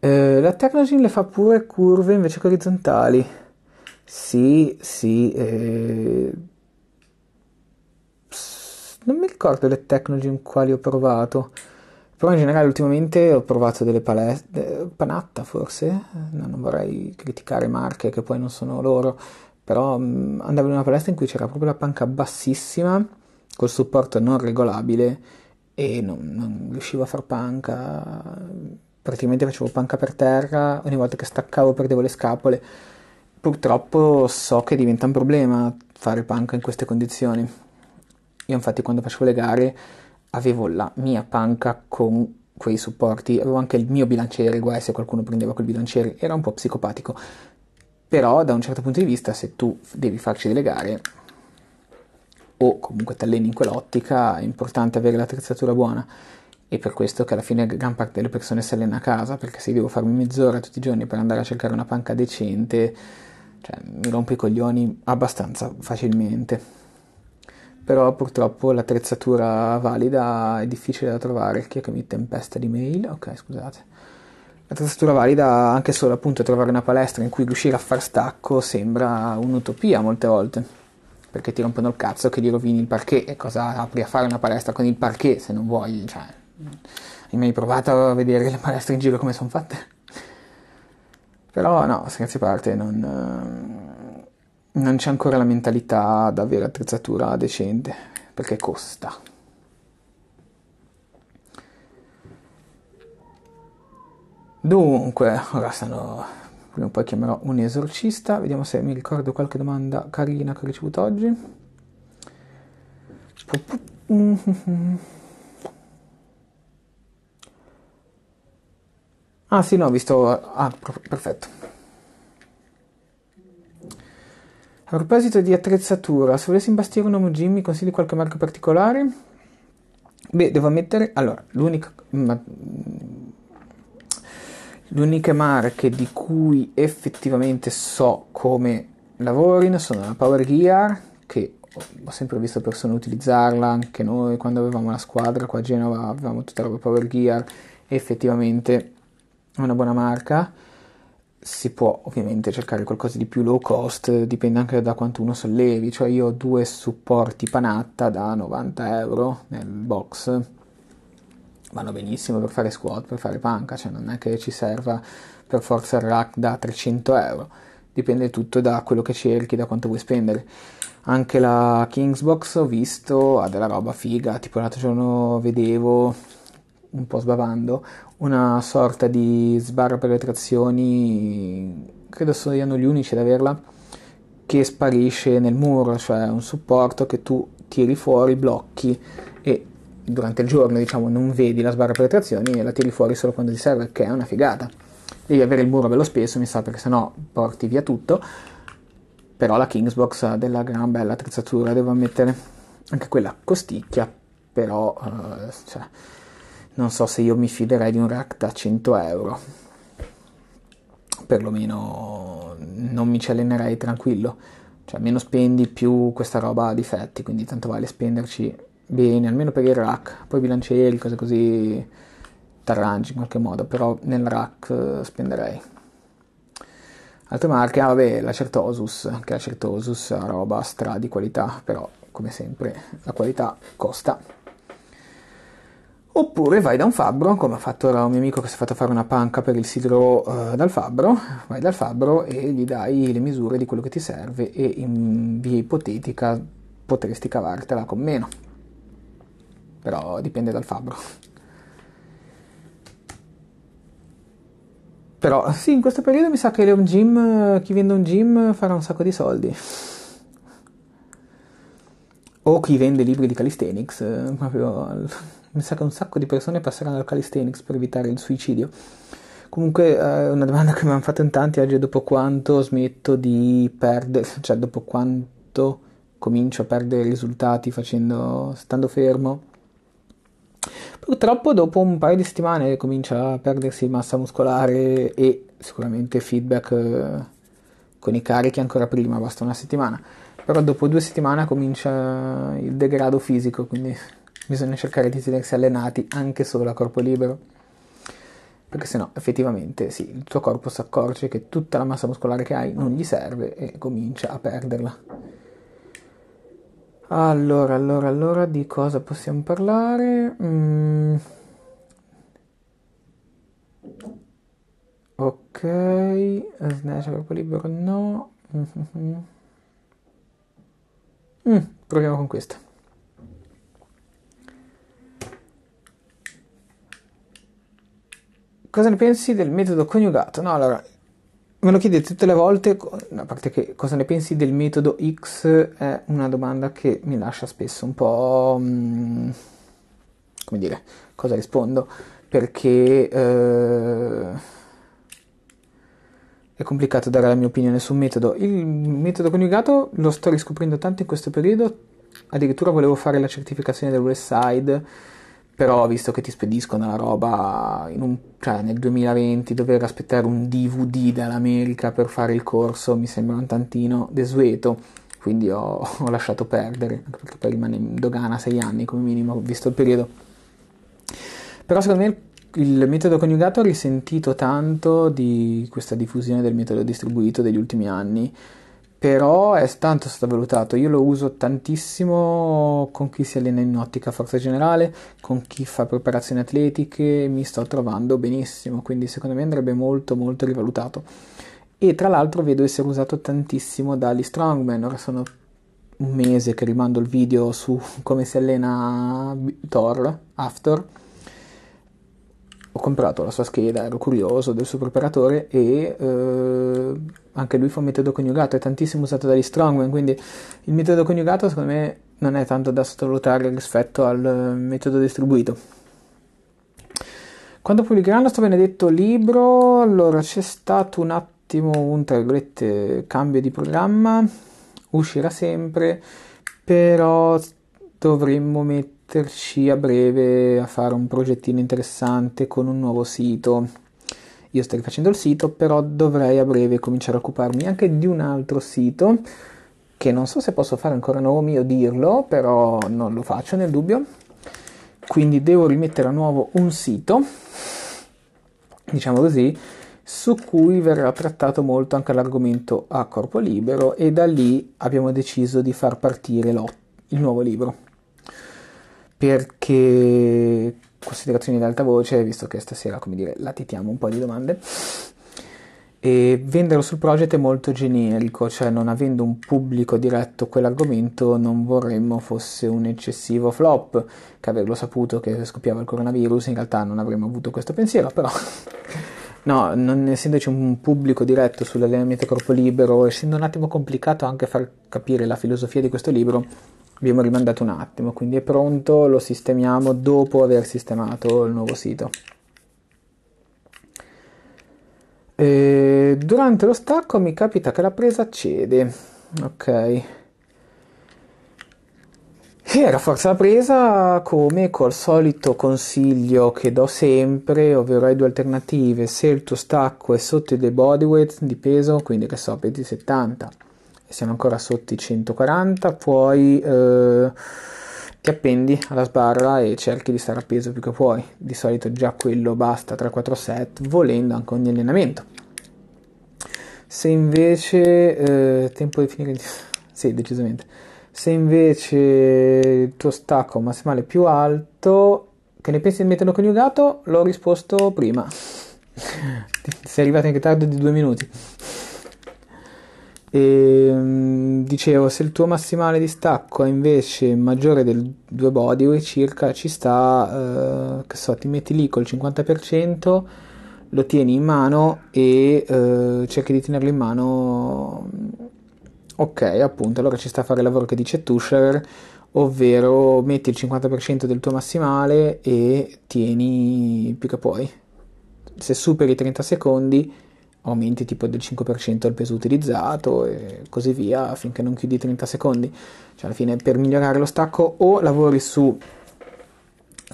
Eh, la Technogym le fa pure curve invece che orizzontali. Sì, sì, eh, non mi ricordo le tecnologie in quali ho provato. Però in generale ultimamente ho provato delle palestre, Panatta forse, non vorrei criticare marche che poi non sono loro, però mm, andavo in una palestra in cui c'era proprio la panca bassissima, col supporto non regolabile e non, non riuscivo a far panca, praticamente facevo panca per terra, ogni volta che staccavo perdevo le scapole. Purtroppo so che diventa un problema fare panca in queste condizioni. Io infatti quando facevo le gare avevo la mia panca con quei supporti, avevo anche il mio bilanciere, guai se qualcuno prendeva quel bilanciere, era un po' psicopatico. Però da un certo punto di vista se tu devi farci delle gare o comunque ti alleni in quell'ottica è importante avere l'attrezzatura buona e per questo che alla fine gran parte delle persone si allena a casa perché se devo farmi mezz'ora tutti i giorni per andare a cercare una panca decente cioè, mi rompo i coglioni abbastanza facilmente però purtroppo l'attrezzatura valida è difficile da trovare. Chi è che mi tempesta di mail? Ok, scusate. L'attrezzatura valida, anche solo appunto trovare una palestra in cui riuscire a far stacco sembra un'utopia molte volte, perché ti rompono il cazzo che gli rovini il parquet e cosa apri a fare una palestra con il parquet se non vuoi, cioè... Hai mai provato a vedere le palestre in giro come sono fatte? Però no, scherzi a parte, non non c'è ancora la mentalità ad avere attrezzatura decente, perché costa. Dunque, ora sono prima o poi chiamerò un esorcista, vediamo se mi ricordo qualche domanda carina che ho ricevuto oggi. Ah sì, no, ho visto... Ah, perfetto. A proposito di attrezzatura, se volessi imbastire un uomo Jim, mi consigli qualche marca particolare? Beh, devo ammettere, allora, l'unica... Ma, le uniche di cui effettivamente so come lavorino sono la Power Gear, che ho sempre visto persone utilizzarla, anche noi quando avevamo la squadra qua a Genova avevamo tutta la Power Gear, effettivamente è una buona marca si può ovviamente cercare qualcosa di più low cost, dipende anche da quanto uno sollevi, cioè io ho due supporti panatta da 90 euro nel box, vanno benissimo per fare squat, per fare panca, cioè non è che ci serva per forza il rack da 300 euro, dipende tutto da quello che cerchi, da quanto vuoi spendere. Anche la Kingsbox ho visto, ha della roba figa, tipo l'altro giorno vedevo un po' sbavando una sorta di sbarra per le trazioni, credo siano gli unici ad averla, che sparisce nel muro, cioè un supporto che tu tiri fuori, blocchi e durante il giorno diciamo non vedi la sbarra per le trazioni e la tiri fuori solo quando ti serve, che è una figata. Devi avere il muro bello spesso, mi sa, perché sennò porti via tutto. Però la Kingsbox ha della gran bella attrezzatura, devo ammettere. Anche quella costicchia, però... Eh, cioè, non so se io mi fiderei di un rack da 100 euro. Perlomeno non mi ci allenerei tranquillo. Cioè, meno spendi, più questa roba ha difetti, quindi tanto vale spenderci bene, almeno per il rack. Poi bilancieri, cose così, t'arrangi in qualche modo, però nel rack eh, spenderei. Altre marche, ah vabbè, la Certosus, anche la Certosus ha roba stra di qualità, però come sempre la qualità costa. Oppure vai da un fabbro, come ha fatto ora un mio amico che si è fatto fare una panca per il sidro uh, dal fabbro, vai dal fabbro e gli dai le misure di quello che ti serve e in via ipotetica potresti cavartela con meno. Però dipende dal fabbro. Però sì, in questo periodo mi sa che un gym, chi vende un gym farà un sacco di soldi. O chi vende libri di calisthenics, eh, proprio mi sa che un sacco di persone passeranno al calisthenics per evitare il suicidio. Comunque, eh, una domanda che mi hanno fatto in tanti oggi è dopo quanto smetto di perdere, cioè dopo quanto comincio a perdere risultati facendo, stando fermo. Purtroppo dopo un paio di settimane comincia a perdersi massa muscolare e sicuramente feedback eh, con i carichi ancora prima, basta una settimana. Però dopo due settimane comincia il degrado fisico, quindi bisogna cercare di tenersi allenati anche solo a corpo libero, perché sennò effettivamente sì, il tuo corpo si accorge che tutta la massa muscolare che hai non gli serve e comincia a perderla. Allora, allora, allora, di cosa possiamo parlare? Mm. Ok, Snatch a corpo libero no. Mm-hmm. Mm, proviamo con questo. cosa ne pensi del metodo coniugato? No, allora, me lo chiedete tutte le volte, a parte che cosa ne pensi del metodo X è una domanda che mi lascia spesso un po'... Mm, come dire, cosa rispondo? Perché eh, è complicato dare la mia opinione su un metodo. Il metodo coniugato lo sto riscoprendo tanto in questo periodo, addirittura volevo fare la certificazione del West Side però visto che ti spediscono la roba un, cioè nel 2020 dover aspettare un DVD dall'America per fare il corso mi sembra un tantino desueto quindi ho, ho lasciato perdere anche perché poi rimane in dogana sei anni come minimo visto il periodo però secondo me il metodo coniugato ha risentito tanto di questa diffusione del metodo distribuito degli ultimi anni però è tanto sottovalutato. Io lo uso tantissimo con chi si allena in ottica forza generale, con chi fa preparazioni atletiche, mi sto trovando benissimo, quindi secondo me andrebbe molto molto rivalutato. E tra l'altro vedo essere usato tantissimo dagli strongman, ora sono un mese che rimando il video su come si allena Thor, After ho comprato la sua scheda, ero curioso del suo preparatore e eh, anche lui fa un metodo coniugato, è tantissimo usato dagli strongman, quindi il metodo coniugato secondo me non è tanto da sottovalutare rispetto al eh, metodo distribuito. Quando pubblicheranno sto benedetto libro, allora c'è stato un attimo un tra virgolette cambio di programma, uscirà sempre, però dovremmo mettere metterci a breve a fare un progettino interessante con un nuovo sito. Io sto rifacendo il sito, però dovrei a breve cominciare a occuparmi anche di un altro sito che non so se posso fare ancora nome o dirlo, però non lo faccio nel dubbio. Quindi devo rimettere a nuovo un sito, diciamo così, su cui verrà trattato molto anche l'argomento a corpo libero e da lì abbiamo deciso di far partire lo, il nuovo libro perché considerazioni ad alta voce, visto che stasera, come dire, latitiamo un po' di domande. E venderlo sul project è molto generico, cioè non avendo un pubblico diretto quell'argomento non vorremmo fosse un eccessivo flop, che averlo saputo che scoppiava il coronavirus in realtà non avremmo avuto questo pensiero, però no, non essendoci un pubblico diretto sull'allenamento corpo libero, essendo un attimo complicato anche far capire la filosofia di questo libro, abbiamo rimandato un attimo, quindi è pronto, lo sistemiamo dopo aver sistemato il nuovo sito. E eh, durante lo stacco mi capita che la presa cede, ok. E eh, era forza presa come col solito consiglio che do sempre, ovvero hai due alternative, se il tuo stacco è sotto i body weight di peso, quindi che so, pesi 70 siamo ancora sotto i 140, poi eh, ti appendi alla sbarra e cerchi di stare appeso più che puoi. Di solito già quello basta 3-4 set, volendo anche ogni allenamento. Se invece eh, tempo di finire sì, decisamente. Se invece il tuo stacco massimale più alto, che ne pensi di metterlo coniugato? L'ho risposto prima. Sei arrivato anche tardi di due minuti. E, ehm, dicevo, se il tuo massimale di stacco è invece maggiore del 2 body bodyweight circa, ci sta, eh, che so, ti metti lì col 50%, lo tieni in mano e eh, cerchi di tenerlo in mano. Ok, appunto, allora ci sta a fare il lavoro che dice Tusher, ovvero metti il 50% del tuo massimale e tieni più che puoi. Se superi i 30 secondi aumenti tipo del 5% il peso utilizzato e così via finché non chiudi 30 secondi. Cioè alla fine per migliorare lo stacco o lavori su,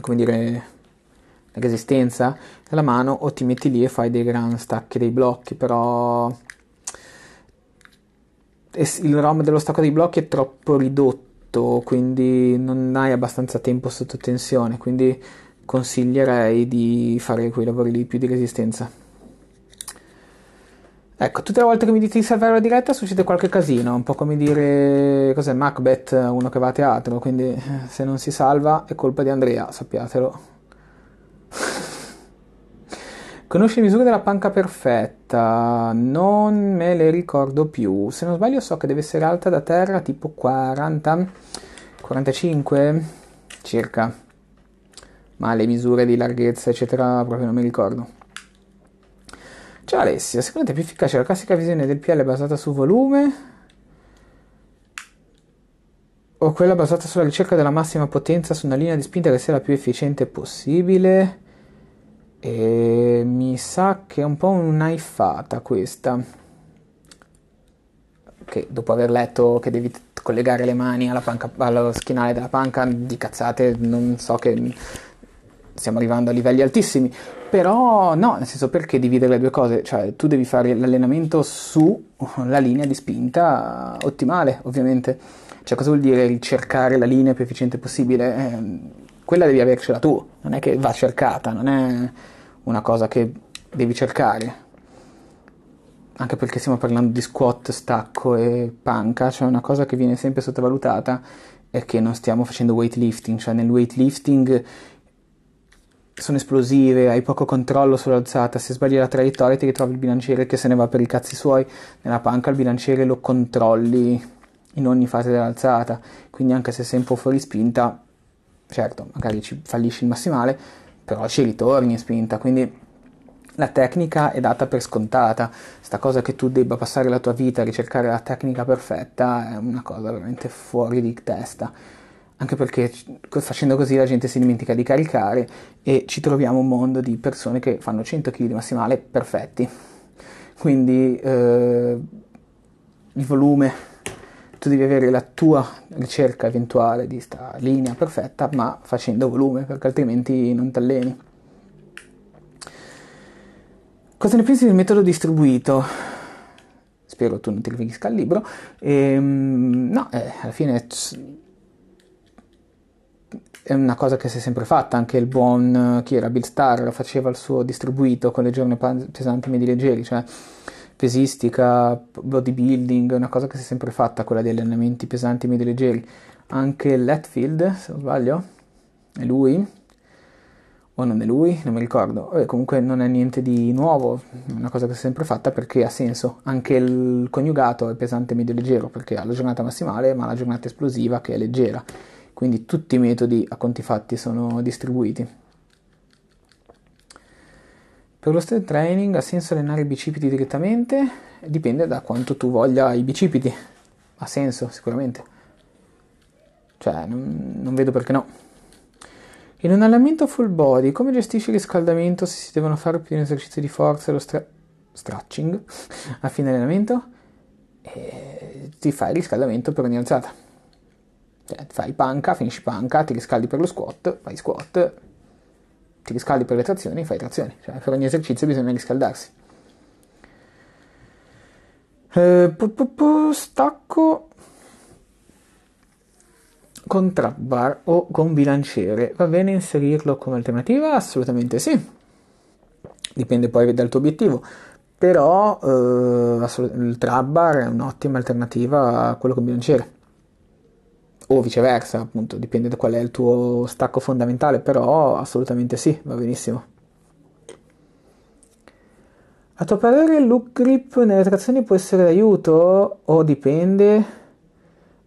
come dire, la resistenza della mano o ti metti lì e fai dei gran stacchi dei blocchi, però il ROM dello stacco dei blocchi è troppo ridotto, quindi non hai abbastanza tempo sotto tensione, quindi consiglierei di fare quei lavori lì più di resistenza. Ecco, tutte le volte che mi dite di salvare la diretta succede qualche casino, un po' come dire cos'è Macbeth, uno che va a teatro, quindi se non si salva è colpa di Andrea, sappiatelo. Conosci le misure della panca perfetta? Non me le ricordo più. Se non sbaglio so che deve essere alta da terra tipo 40, 45 circa. Ma le misure di larghezza eccetera proprio non mi ricordo. Ciao Alessia, secondo te è più efficace la classica visione del PL basata su volume o quella basata sulla ricerca della massima potenza su una linea di spinta che sia la più efficiente possibile? E mi sa che è un po' un'aifata questa. Che dopo aver letto che devi collegare le mani panca, allo schienale della panca di cazzate, non so che stiamo arrivando a livelli altissimi, però no, nel senso perché dividere le due cose? Cioè tu devi fare l'allenamento sulla linea di spinta ottimale, ovviamente. Cioè cosa vuol dire ricercare la linea più efficiente possibile? Eh, quella devi avercela tu, non è che va cercata, non è una cosa che devi cercare. Anche perché stiamo parlando di squat, stacco e panca, cioè una cosa che viene sempre sottovalutata è che non stiamo facendo weightlifting, cioè nel weightlifting sono esplosive, hai poco controllo sull'alzata, se sbagli la traiettoria ti ritrovi il bilanciere che se ne va per i cazzi suoi, nella panca il bilanciere lo controlli in ogni fase dell'alzata, quindi anche se sei un po' fuori spinta, certo, magari ci fallisci il massimale, però ci ritorni in spinta, quindi la tecnica è data per scontata, sta cosa che tu debba passare la tua vita a ricercare la tecnica perfetta è una cosa veramente fuori di testa anche perché facendo così la gente si dimentica di caricare e ci troviamo un mondo di persone che fanno 100 kg di massimale perfetti. Quindi eh, il volume, tu devi avere la tua ricerca eventuale di sta linea perfetta, ma facendo volume perché altrimenti non ti alleni. Cosa ne pensi del metodo distribuito? Spero tu non ti riferisca al libro. Ehm, no, eh, alla fine è una cosa che si è sempre fatta, anche il buon, eh, chi era, Bill Star, Starr faceva il suo distribuito con le giorni pesanti, medi leggeri, cioè pesistica, bodybuilding, è una cosa che si è sempre fatta, quella degli allenamenti pesanti, medi leggeri. Anche Letfield, se non sbaglio, è lui, o non è lui, non mi ricordo, e comunque non è niente di nuovo, è una cosa che si è sempre fatta perché ha senso, anche il coniugato è pesante, medio leggero, perché ha la giornata massimale ma la giornata esplosiva che è leggera quindi tutti i metodi a conti fatti sono distribuiti. Per lo strength training ha senso allenare i bicipiti direttamente, dipende da quanto tu voglia i bicipiti, ha senso sicuramente, cioè non, non vedo perché no. In un allenamento full body, come gestisci il riscaldamento se si devono fare più esercizi di forza e lo stra- stretching a fine allenamento? E eh, ti fai il riscaldamento per ogni alzata. Cioè, fai panca, finisci panca, ti riscaldi per lo squat, fai squat, ti riscaldi per le trazioni, fai trazioni. Cioè, per ogni esercizio bisogna riscaldarsi. Eh, stacco con trap bar o con bilanciere. Va bene inserirlo come alternativa? Assolutamente sì. Dipende poi dal tuo obiettivo. Però eh, il trap bar è un'ottima alternativa a quello con bilanciere o viceversa, appunto, dipende da qual è il tuo stacco fondamentale, però assolutamente sì, va benissimo. A tuo parere il look grip nelle trazioni può essere d'aiuto o dipende?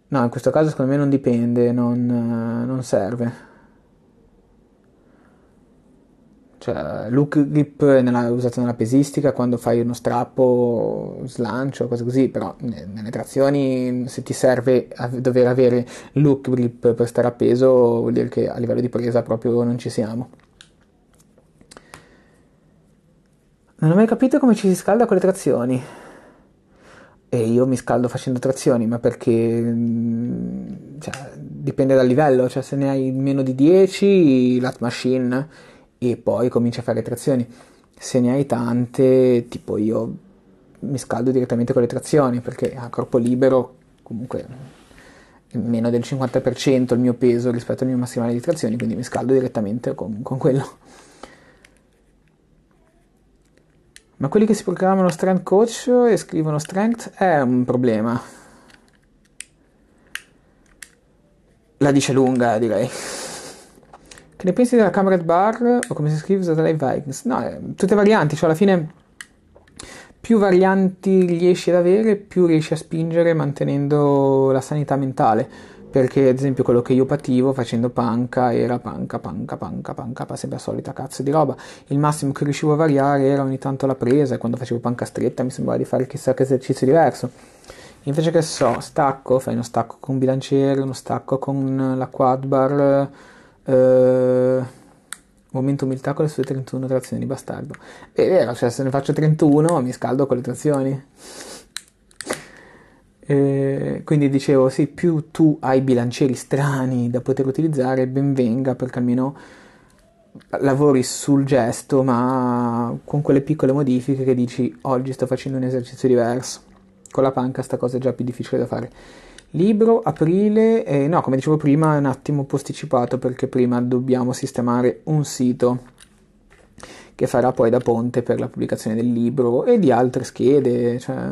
No, in questo caso secondo me non dipende, non, eh, non serve. Cioè, look grip nella, usato nella pesistica quando fai uno strappo, slancio, cose così, però nelle trazioni se ti serve dover avere look grip per stare appeso vuol dire che a livello di presa proprio non ci siamo. Non ho mai capito come ci si scalda con le trazioni. E io mi scaldo facendo trazioni, ma perché mm, cioè, dipende dal livello, cioè se ne hai meno di 10, lat machine e poi cominci a fare trazioni. Se ne hai tante, tipo io mi scaldo direttamente con le trazioni perché a corpo libero comunque meno del 50% il mio peso rispetto al mio massimale di trazioni, quindi mi scaldo direttamente con, con quello. Ma quelli che si proclamano strength coach e scrivono strength è un problema. La dice lunga, direi. Che ne pensi della camera bar o come si scrive usata dai Vikings? No, eh, tutte varianti, cioè alla fine più varianti riesci ad avere, più riesci a spingere mantenendo la sanità mentale. Perché, ad esempio, quello che io pativo facendo panca era panca, panca, panca, panca, sempre la solita cazzo di roba. Il massimo che riuscivo a variare era ogni tanto la presa, e quando facevo panca stretta mi sembrava di fare chissà che esercizio diverso. Invece che so, stacco, fai uno stacco con un bilanciere, uno stacco con la quad bar Uh, momento umiltà con le sue 31 trazioni, bastardo. È vero, cioè se ne faccio 31 mi scaldo con le trazioni. Eh, quindi dicevo, sì, più tu hai bilancieri strani da poter utilizzare, ben venga perché almeno lavori sul gesto, ma con quelle piccole modifiche che dici oggi sto facendo un esercizio diverso. Con la panca sta cosa è già più difficile da fare. Libro, aprile, eh, no, come dicevo prima è un attimo posticipato perché prima dobbiamo sistemare un sito che farà poi da ponte per la pubblicazione del libro e di altre schede, cioè,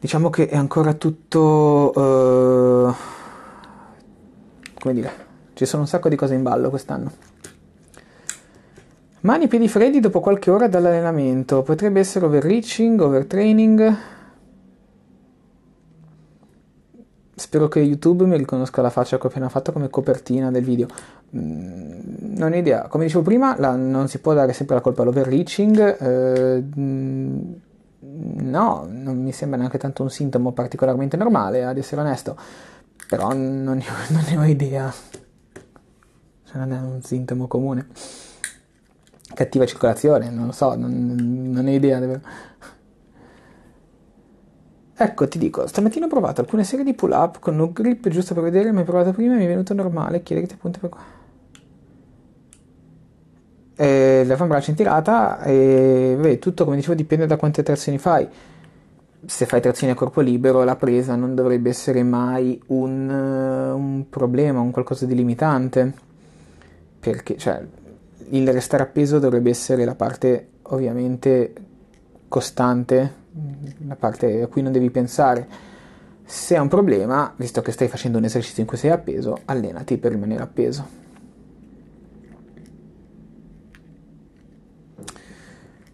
diciamo che è ancora tutto, eh, come dire, ci sono un sacco di cose in ballo quest'anno. Mani e piedi freddi dopo qualche ora dall'allenamento, potrebbe essere overreaching, overtraining, Spero che YouTube mi riconosca la faccia che ho appena fatto come copertina del video. Mm, non ho idea. Come dicevo prima, la, non si può dare sempre la colpa all'overreaching. Eh, mm, no, non mi sembra neanche tanto un sintomo particolarmente normale, ad essere onesto. Però non, non, non ne ho idea. Cioè, non è un sintomo comune. Cattiva circolazione, non lo so, non, non ho idea davvero. Ecco, ti dico, stamattina ho provato alcune serie di pull up con un grip giusto per vedere, mi hai provato prima e mi è venuto normale. Chiederti appunto per qua. La l'avambraccia in tirata e beh, tutto come dicevo dipende da quante trazioni fai se fai trazioni a corpo libero la presa non dovrebbe essere mai un, un problema un qualcosa di limitante perché cioè, il restare appeso dovrebbe essere la parte ovviamente costante Mm, la parte a cui non devi pensare. Se è un problema, visto che stai facendo un esercizio in cui sei appeso, allenati per rimanere appeso.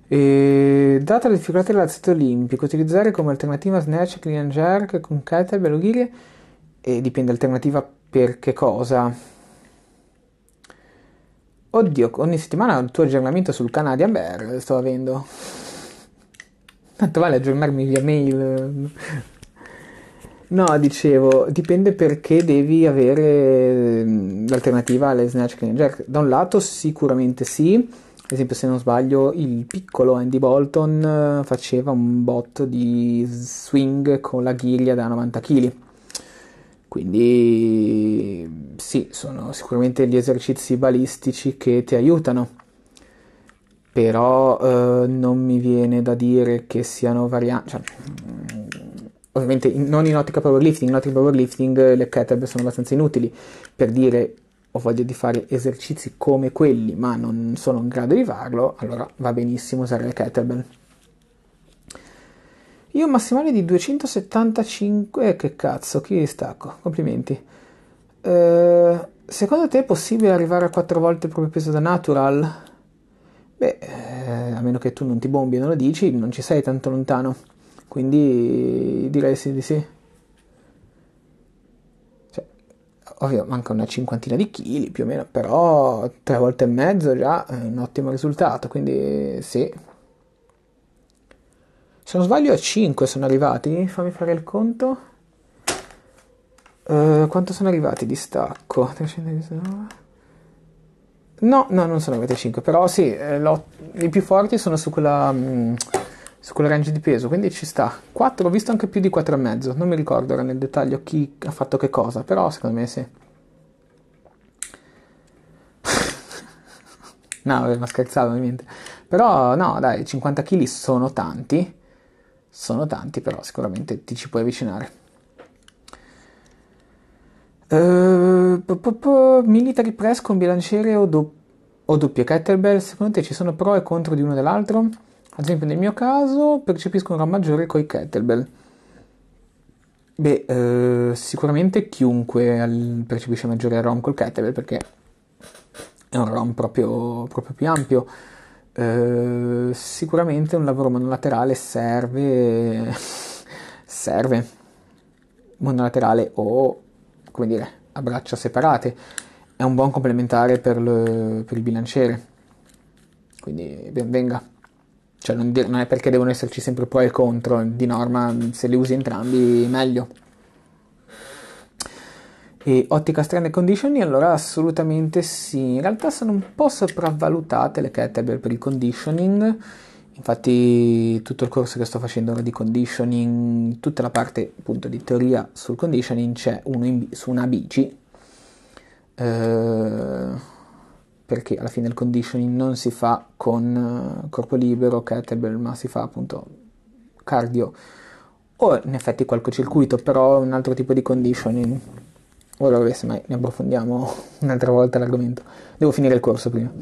E, data la difficoltà dell'alzata olimpico, utilizzare come alternativa snatch, clean and jerk con kettlebell o ghiri? e dipende alternativa per che cosa. Oddio, ogni settimana il tuo aggiornamento sul Canadian Bear sto avendo. Tanto vale aggiornarmi via mail. No, dicevo, dipende perché devi avere ehm, l'alternativa alle Snatch Can Jack. Da un lato sicuramente sì, ad esempio se non sbaglio il piccolo Andy Bolton eh, faceva un bot di swing con la ghiglia da 90 kg. Quindi sì, sono sicuramente gli esercizi balistici che ti aiutano però eh, non mi viene da dire che siano varianti. Cioè, mm, ovviamente non in ottica powerlifting, in ottica powerlifting eh, le kettlebell sono abbastanza inutili per dire ho voglia di fare esercizi come quelli ma non sono in grado di farlo, allora va benissimo usare le kettlebell. Io un massimale di 275, eh, che cazzo, chi stacco, complimenti. Eh, secondo te è possibile arrivare a 4 volte il proprio peso da natural? Beh, eh, a meno che tu non ti bombi e non lo dici, non ci sei tanto lontano. Quindi direi sì di sì. Cioè, ovvio, manca una cinquantina di chili più o meno, però tre volte e mezzo già è un ottimo risultato, quindi sì. Se non sbaglio a 5 sono arrivati, fammi fare il conto. Uh, quanto sono arrivati di stacco? 319. No, no, non sono 95, però sì, eh, i più forti sono su quella... Mh, mm, su quel range di peso, quindi ci sta. 4, ho visto anche più di 4,5, non mi ricordo ora nel dettaglio chi ha fatto che cosa, però secondo me sì. no, vabbè, ma scherzavo ovviamente. Però no, dai, 50 kg sono tanti, sono tanti, però sicuramente ti ci puoi avvicinare. Eh, po, po, po, military press con bilanciere o, do, o doppie kettlebell, secondo te ci sono pro e contro di uno e dell'altro? Ad esempio nel mio caso percepisco un RAM maggiore con i kettlebell. Beh, uh, sicuramente chiunque percepisce maggiore ROM col kettlebell perché è un ROM proprio, proprio più ampio. Uh, sicuramente un lavoro monolaterale serve, serve monolaterale o come dire, a braccia separate, è un buon complementare per, le, per il bilanciere. Quindi ben venga. Cioè non, dire, non, è perché devono esserci sempre pro e contro, di norma se li usi entrambi meglio. E Ottica Strand Conditioning allora assolutamente sì, in realtà sono un po' sopravvalutate le kettlebell per il conditioning Infatti tutto il corso che sto facendo ora di conditioning, tutta la parte appunto di teoria sul conditioning c'è uno in, su una bici, eh, perché alla fine il conditioning non si fa con eh, corpo libero, kettlebell, ma si fa appunto cardio o in effetti qualche circuito, però un altro tipo di conditioning. Ora vabbè, mai ne approfondiamo un'altra volta l'argomento. Devo finire il corso prima.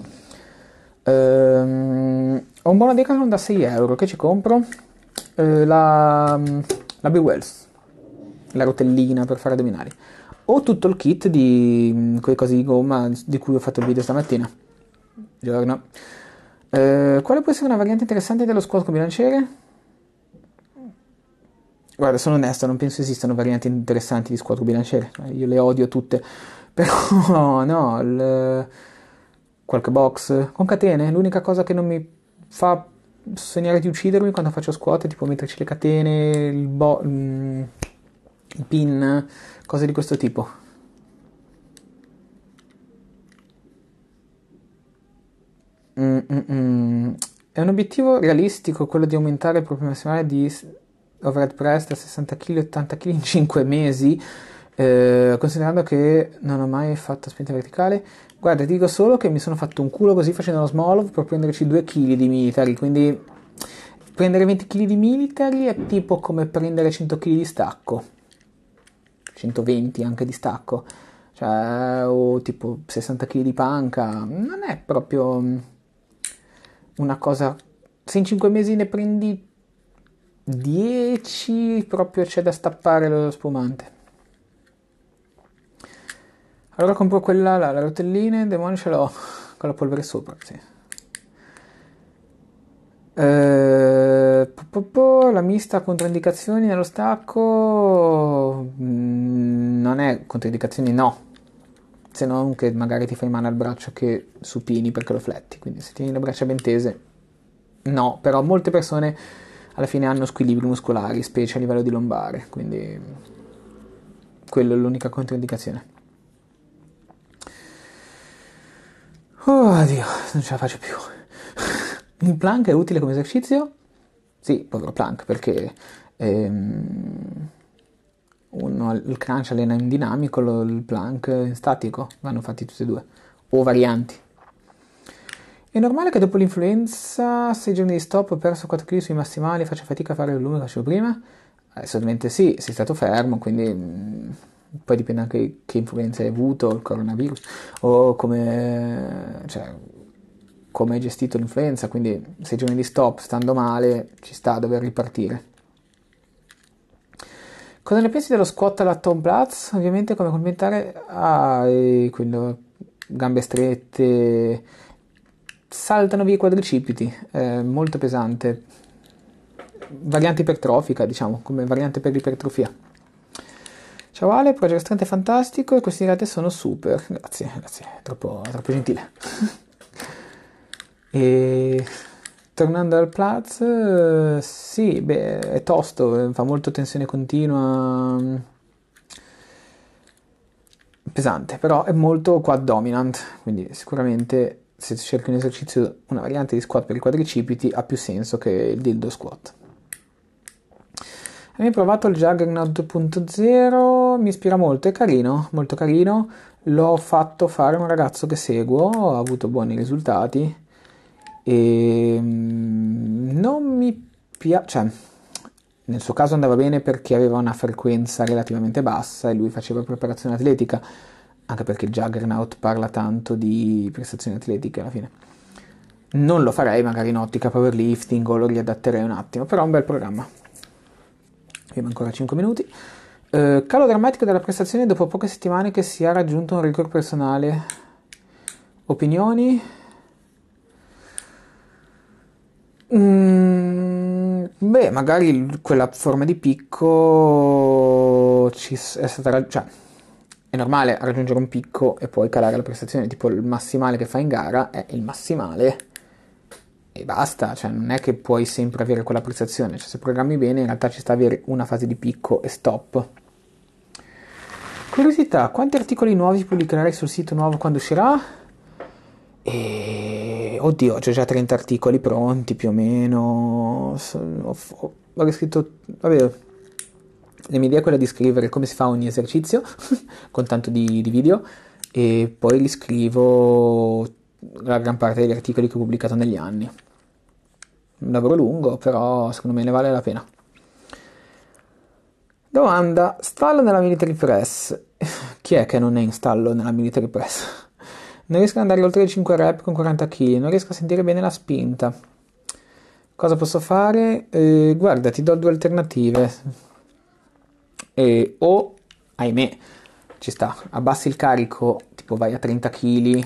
Ehm, ho un buono Decathlon da 6 euro che ci compro. Ehm, la, la B-Wells, la rotellina per fare addominali. Ho tutto il kit di quelle mm, cose di gomma di cui ho fatto il video stamattina. Buongiorno. Eh, quale può essere una variante interessante dello squat con bilanciere? Guarda, sono onesto, non penso esistano varianti interessanti di squat con bilanciere. Eh, io le odio tutte. Però, no, il qualche box con catene. L'unica cosa che non mi fa sognare di uccidermi quando faccio squat è tipo metterci le catene, il, bo- mm, il pin, cose di questo tipo. Mm-mm. È un obiettivo realistico quello di aumentare il proprio nazionale di overhead press da 60 kg a 80 kg in 5 mesi. Eh, considerando che non ho mai fatto spinta verticale, guarda, ti dico solo che mi sono fatto un culo così facendo lo small per prenderci 2 kg di military. Quindi prendere 20 kg di military è tipo come prendere 100 kg di stacco, 120 anche di stacco, cioè, o tipo 60 kg di panca. Non è proprio una cosa. Se in 5 mesi ne prendi 10, proprio c'è da stappare lo spumante. Allora compro quella là, la rotellina, il demonio ce l'ho con la polvere sopra, sì. Eh, po, po, la mista controindicazioni nello stacco mm, non è controindicazioni no se non che magari ti fai male al braccio che supini perché lo fletti quindi se tieni le braccia ben tese no però molte persone alla fine hanno squilibri muscolari specie a livello di lombare quindi quello è l'unica controindicazione Oh Dio, non ce la faccio più. Il plank è utile come esercizio? Sì, povero plank, perché ehm, uno, il crunch allena in dinamico, lo, il plank in statico, vanno fatti tutti e due, o varianti. È normale che dopo l'influenza, 6 giorni di stop, ho perso 4 kg sui massimali, faccio fatica a fare il volume che facevo prima? Assolutamente sì, sei stato fermo, quindi mm, poi dipende anche che influenza hai avuto, il coronavirus, o come, cioè, come hai gestito l'influenza, quindi se giorni di stop, stando male, ci sta a dover ripartire. Cosa ne pensi dello squat alla Tom Platz? Ovviamente come commentare ah, quello, gambe strette, saltano via i quadricipiti, eh, molto pesante, variante ipertrofica diciamo, come variante per l'ipertrofia. Ciao Ale, progetto estremamente fantastico e questi dirette sono super. Grazie, grazie, troppo, troppo gentile. e tornando al Platz, sì, beh, è tosto, fa molto tensione continua. Mm, pesante, però è molto quad dominant, quindi sicuramente se cerchi un esercizio, una variante di squat per i quadricipiti ha più senso che il dildo squat. Abbiamo provato il Juggernaut 2.0, mi ispira molto, è carino, molto carino. L'ho fatto fare a un ragazzo che seguo, ha avuto buoni risultati e ehm, non mi piace, cioè, nel suo caso andava bene perché aveva una frequenza relativamente bassa e lui faceva preparazione atletica, anche perché Juggernaut parla tanto di prestazioni atletiche alla fine. Non lo farei magari in ottica powerlifting o lo riadatterei un attimo, però è un bel programma prima ancora 5 minuti. Eh, calo drammatico della prestazione dopo poche settimane che si è raggiunto un record personale. Opinioni? Mm, beh, magari quella forma di picco ci è stata raggiunta. Cioè, è normale raggiungere un picco e poi calare la prestazione, tipo il massimale che fa in gara è il massimale e basta, cioè non è che puoi sempre avere quella prestazione, cioè se programmi bene in realtà ci sta avere una fase di picco e stop. Curiosità, quanti articoli nuovi pubblicherai sul sito nuovo quando uscirà? E... Oddio, ho già 30 articoli pronti più o meno. Ho, ho, ho scritto... Vabbè, la mia idea è quella di scrivere come si fa ogni esercizio con tanto di, di, video e poi riscrivo la gran parte degli articoli che ho pubblicato negli anni un lavoro lungo, però secondo me ne vale la pena. Domanda, stallo nella military press. Chi è che non è in stallo nella military press? Non riesco ad andare oltre i 5 rep con 40 kg, non riesco a sentire bene la spinta. Cosa posso fare? Eh, guarda, ti do due alternative. Eh, o, ahimè, ci sta, abbassi il carico, tipo vai a 30 kg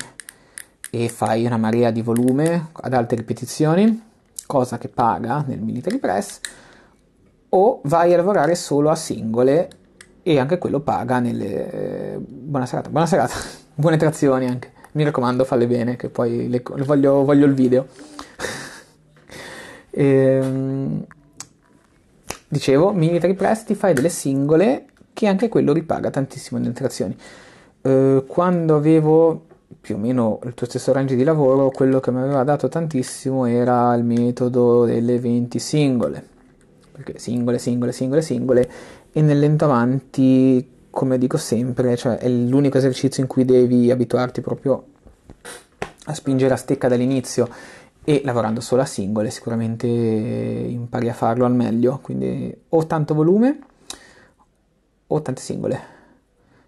e fai una marea di volume ad alte ripetizioni cosa che paga nel military press, o vai a lavorare solo a singole e anche quello paga nelle... Eh, buona serata, buona serata, buone trazioni anche. Mi raccomando, falle bene, che poi le... voglio, voglio, il video. ehm... Dicevo, military press ti fai delle singole che anche quello ripaga tantissimo nelle trazioni. Eh, quando avevo più o meno il tuo stesso range di lavoro, quello che mi aveva dato tantissimo era il metodo delle 20 singole, perché singole, singole, singole, singole, e nel lento avanti, come dico sempre, cioè è l'unico esercizio in cui devi abituarti proprio a spingere a stecca dall'inizio e lavorando solo a singole sicuramente impari a farlo al meglio, quindi o tanto volume o tante singole.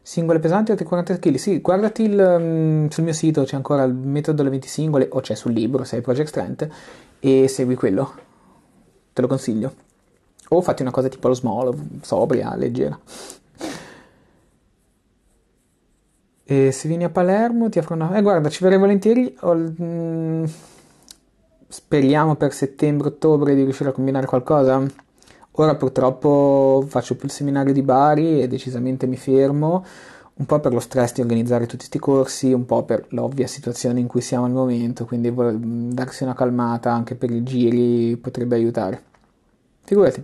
Singole pesanti oltre 40 kg. Sì, guardati il, mm, sul mio sito, c'è ancora il metodo delle 20 singole, o c'è sul libro, sei Project Strength, e segui quello. Te lo consiglio. O fatti una cosa tipo lo small, sobria, leggera. E se vieni a Palermo ti offro Eh guarda, ci verrei volentieri. Mm, speriamo per settembre-ottobre di riuscire a combinare qualcosa. Ora purtroppo faccio più il seminario di Bari e decisamente mi fermo, un po' per lo stress di organizzare tutti questi corsi, un po' per l'ovvia situazione in cui siamo al momento, quindi mm, darsi una calmata anche per i giri potrebbe aiutare. Figurati.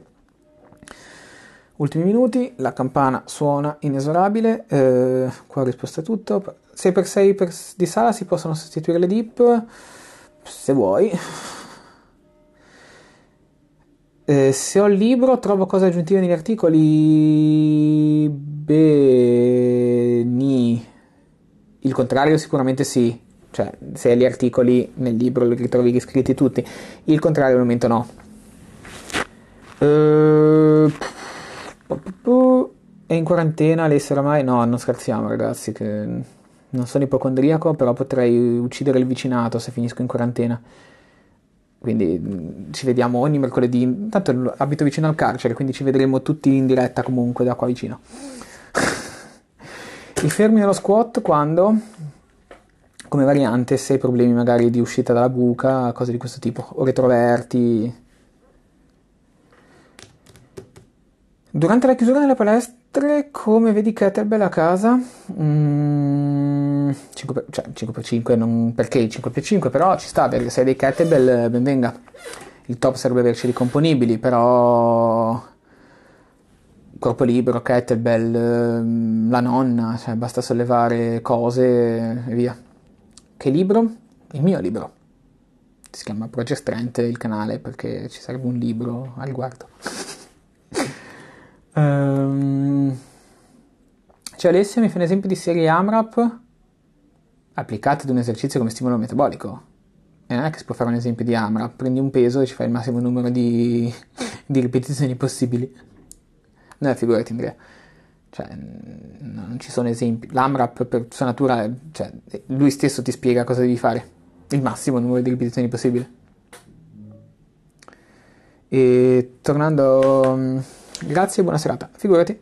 Ultimi minuti, la campana suona inesorabile, eh, qua ho risposto a tutto. 6x6 di sala si possono sostituire le dip, se vuoi, eh, se ho il libro trovo cose aggiuntive negli articoli. Beni. Il contrario sicuramente sì. Cioè, se gli articoli nel libro li ritrovi iscritti tutti. Il contrario al momento no. Uh, è in quarantena lei oramai? No, non scherziamo ragazzi. non sono ipocondriaco, però potrei uccidere il vicinato se finisco in quarantena quindi mm, ci vediamo ogni mercoledì, intanto abito vicino al carcere, quindi ci vedremo tutti in diretta comunque da qua vicino. I fermi nello squat quando, come variante, se hai problemi magari di uscita dalla buca, cose di questo tipo, o retroverti. Durante la chiusura delle palestre, come vedi kettlebell a casa? Mmm... 5, cioè 5x5 non perché 5x5 però ci sta perché se hai dei kettlebell eh, ben venga il top sarebbe averci ricomponibili però corpo libero, kettlebell, ehm, la nonna, cioè basta sollevare cose e via. Che libro? Il mio libro. Si chiama Project Progestrente il canale perché ci sarebbe un libro al riguardo. um, c'è cioè Alessia mi fa un esempio di serie AMRAP applicate ad un esercizio come stimolo metabolico. E non è che si può fare un esempio di AMRA, prendi un peso e ci fai il massimo numero di, di ripetizioni possibili. No, figurati Andrea. Cioè, non ci sono esempi. L'AMRAP per sua natura, cioè, lui stesso ti spiega cosa devi fare. Il massimo numero di ripetizioni possibile. E tornando... Mm, grazie e buona serata. Figurati.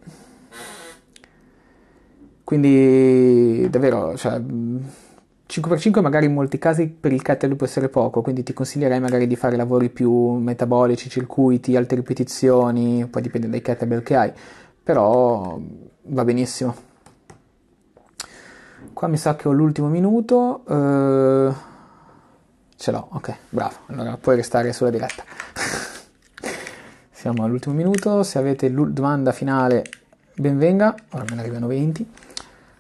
Quindi, davvero, cioè... Mm, 5x5 magari in molti casi per il kettlebell può essere poco, quindi ti consiglierei magari di fare lavori più metabolici, circuiti, altre ripetizioni, poi dipende dai kettlebell che hai, però va benissimo. Qua mi sa che ho l'ultimo minuto, eh, ce l'ho, ok, bravo, allora puoi restare sulla diretta. Siamo all'ultimo minuto, se avete domanda finale benvenga, ora me ne arrivano 20.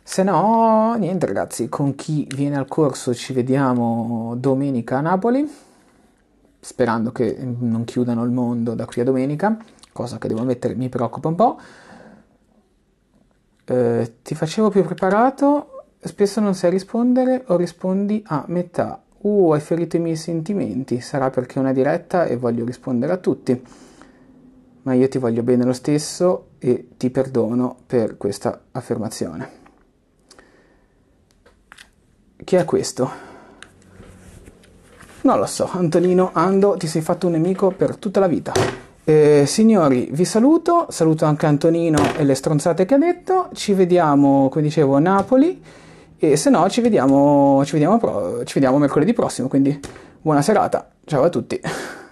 Se no, niente ragazzi, con chi viene al corso ci vediamo domenica a Napoli, sperando che non chiudano il mondo da qui a domenica, cosa che devo ammettere mi preoccupa un po'. Eh, ti facevo più preparato, spesso non sai rispondere o rispondi a metà. Uh, hai ferito i miei sentimenti, sarà perché è una diretta e voglio rispondere a tutti. Ma io ti voglio bene lo stesso e ti perdono per questa affermazione che è questo? Non lo so, Antonino, Ando, ti sei fatto un nemico per tutta la vita. Eh, signori, vi saluto, saluto anche Antonino e le stronzate che ha detto. Ci vediamo, come dicevo, a Napoli. E se no, ci vediamo, ci vediamo, pro- ci vediamo mercoledì prossimo. Quindi, buona serata, ciao a tutti.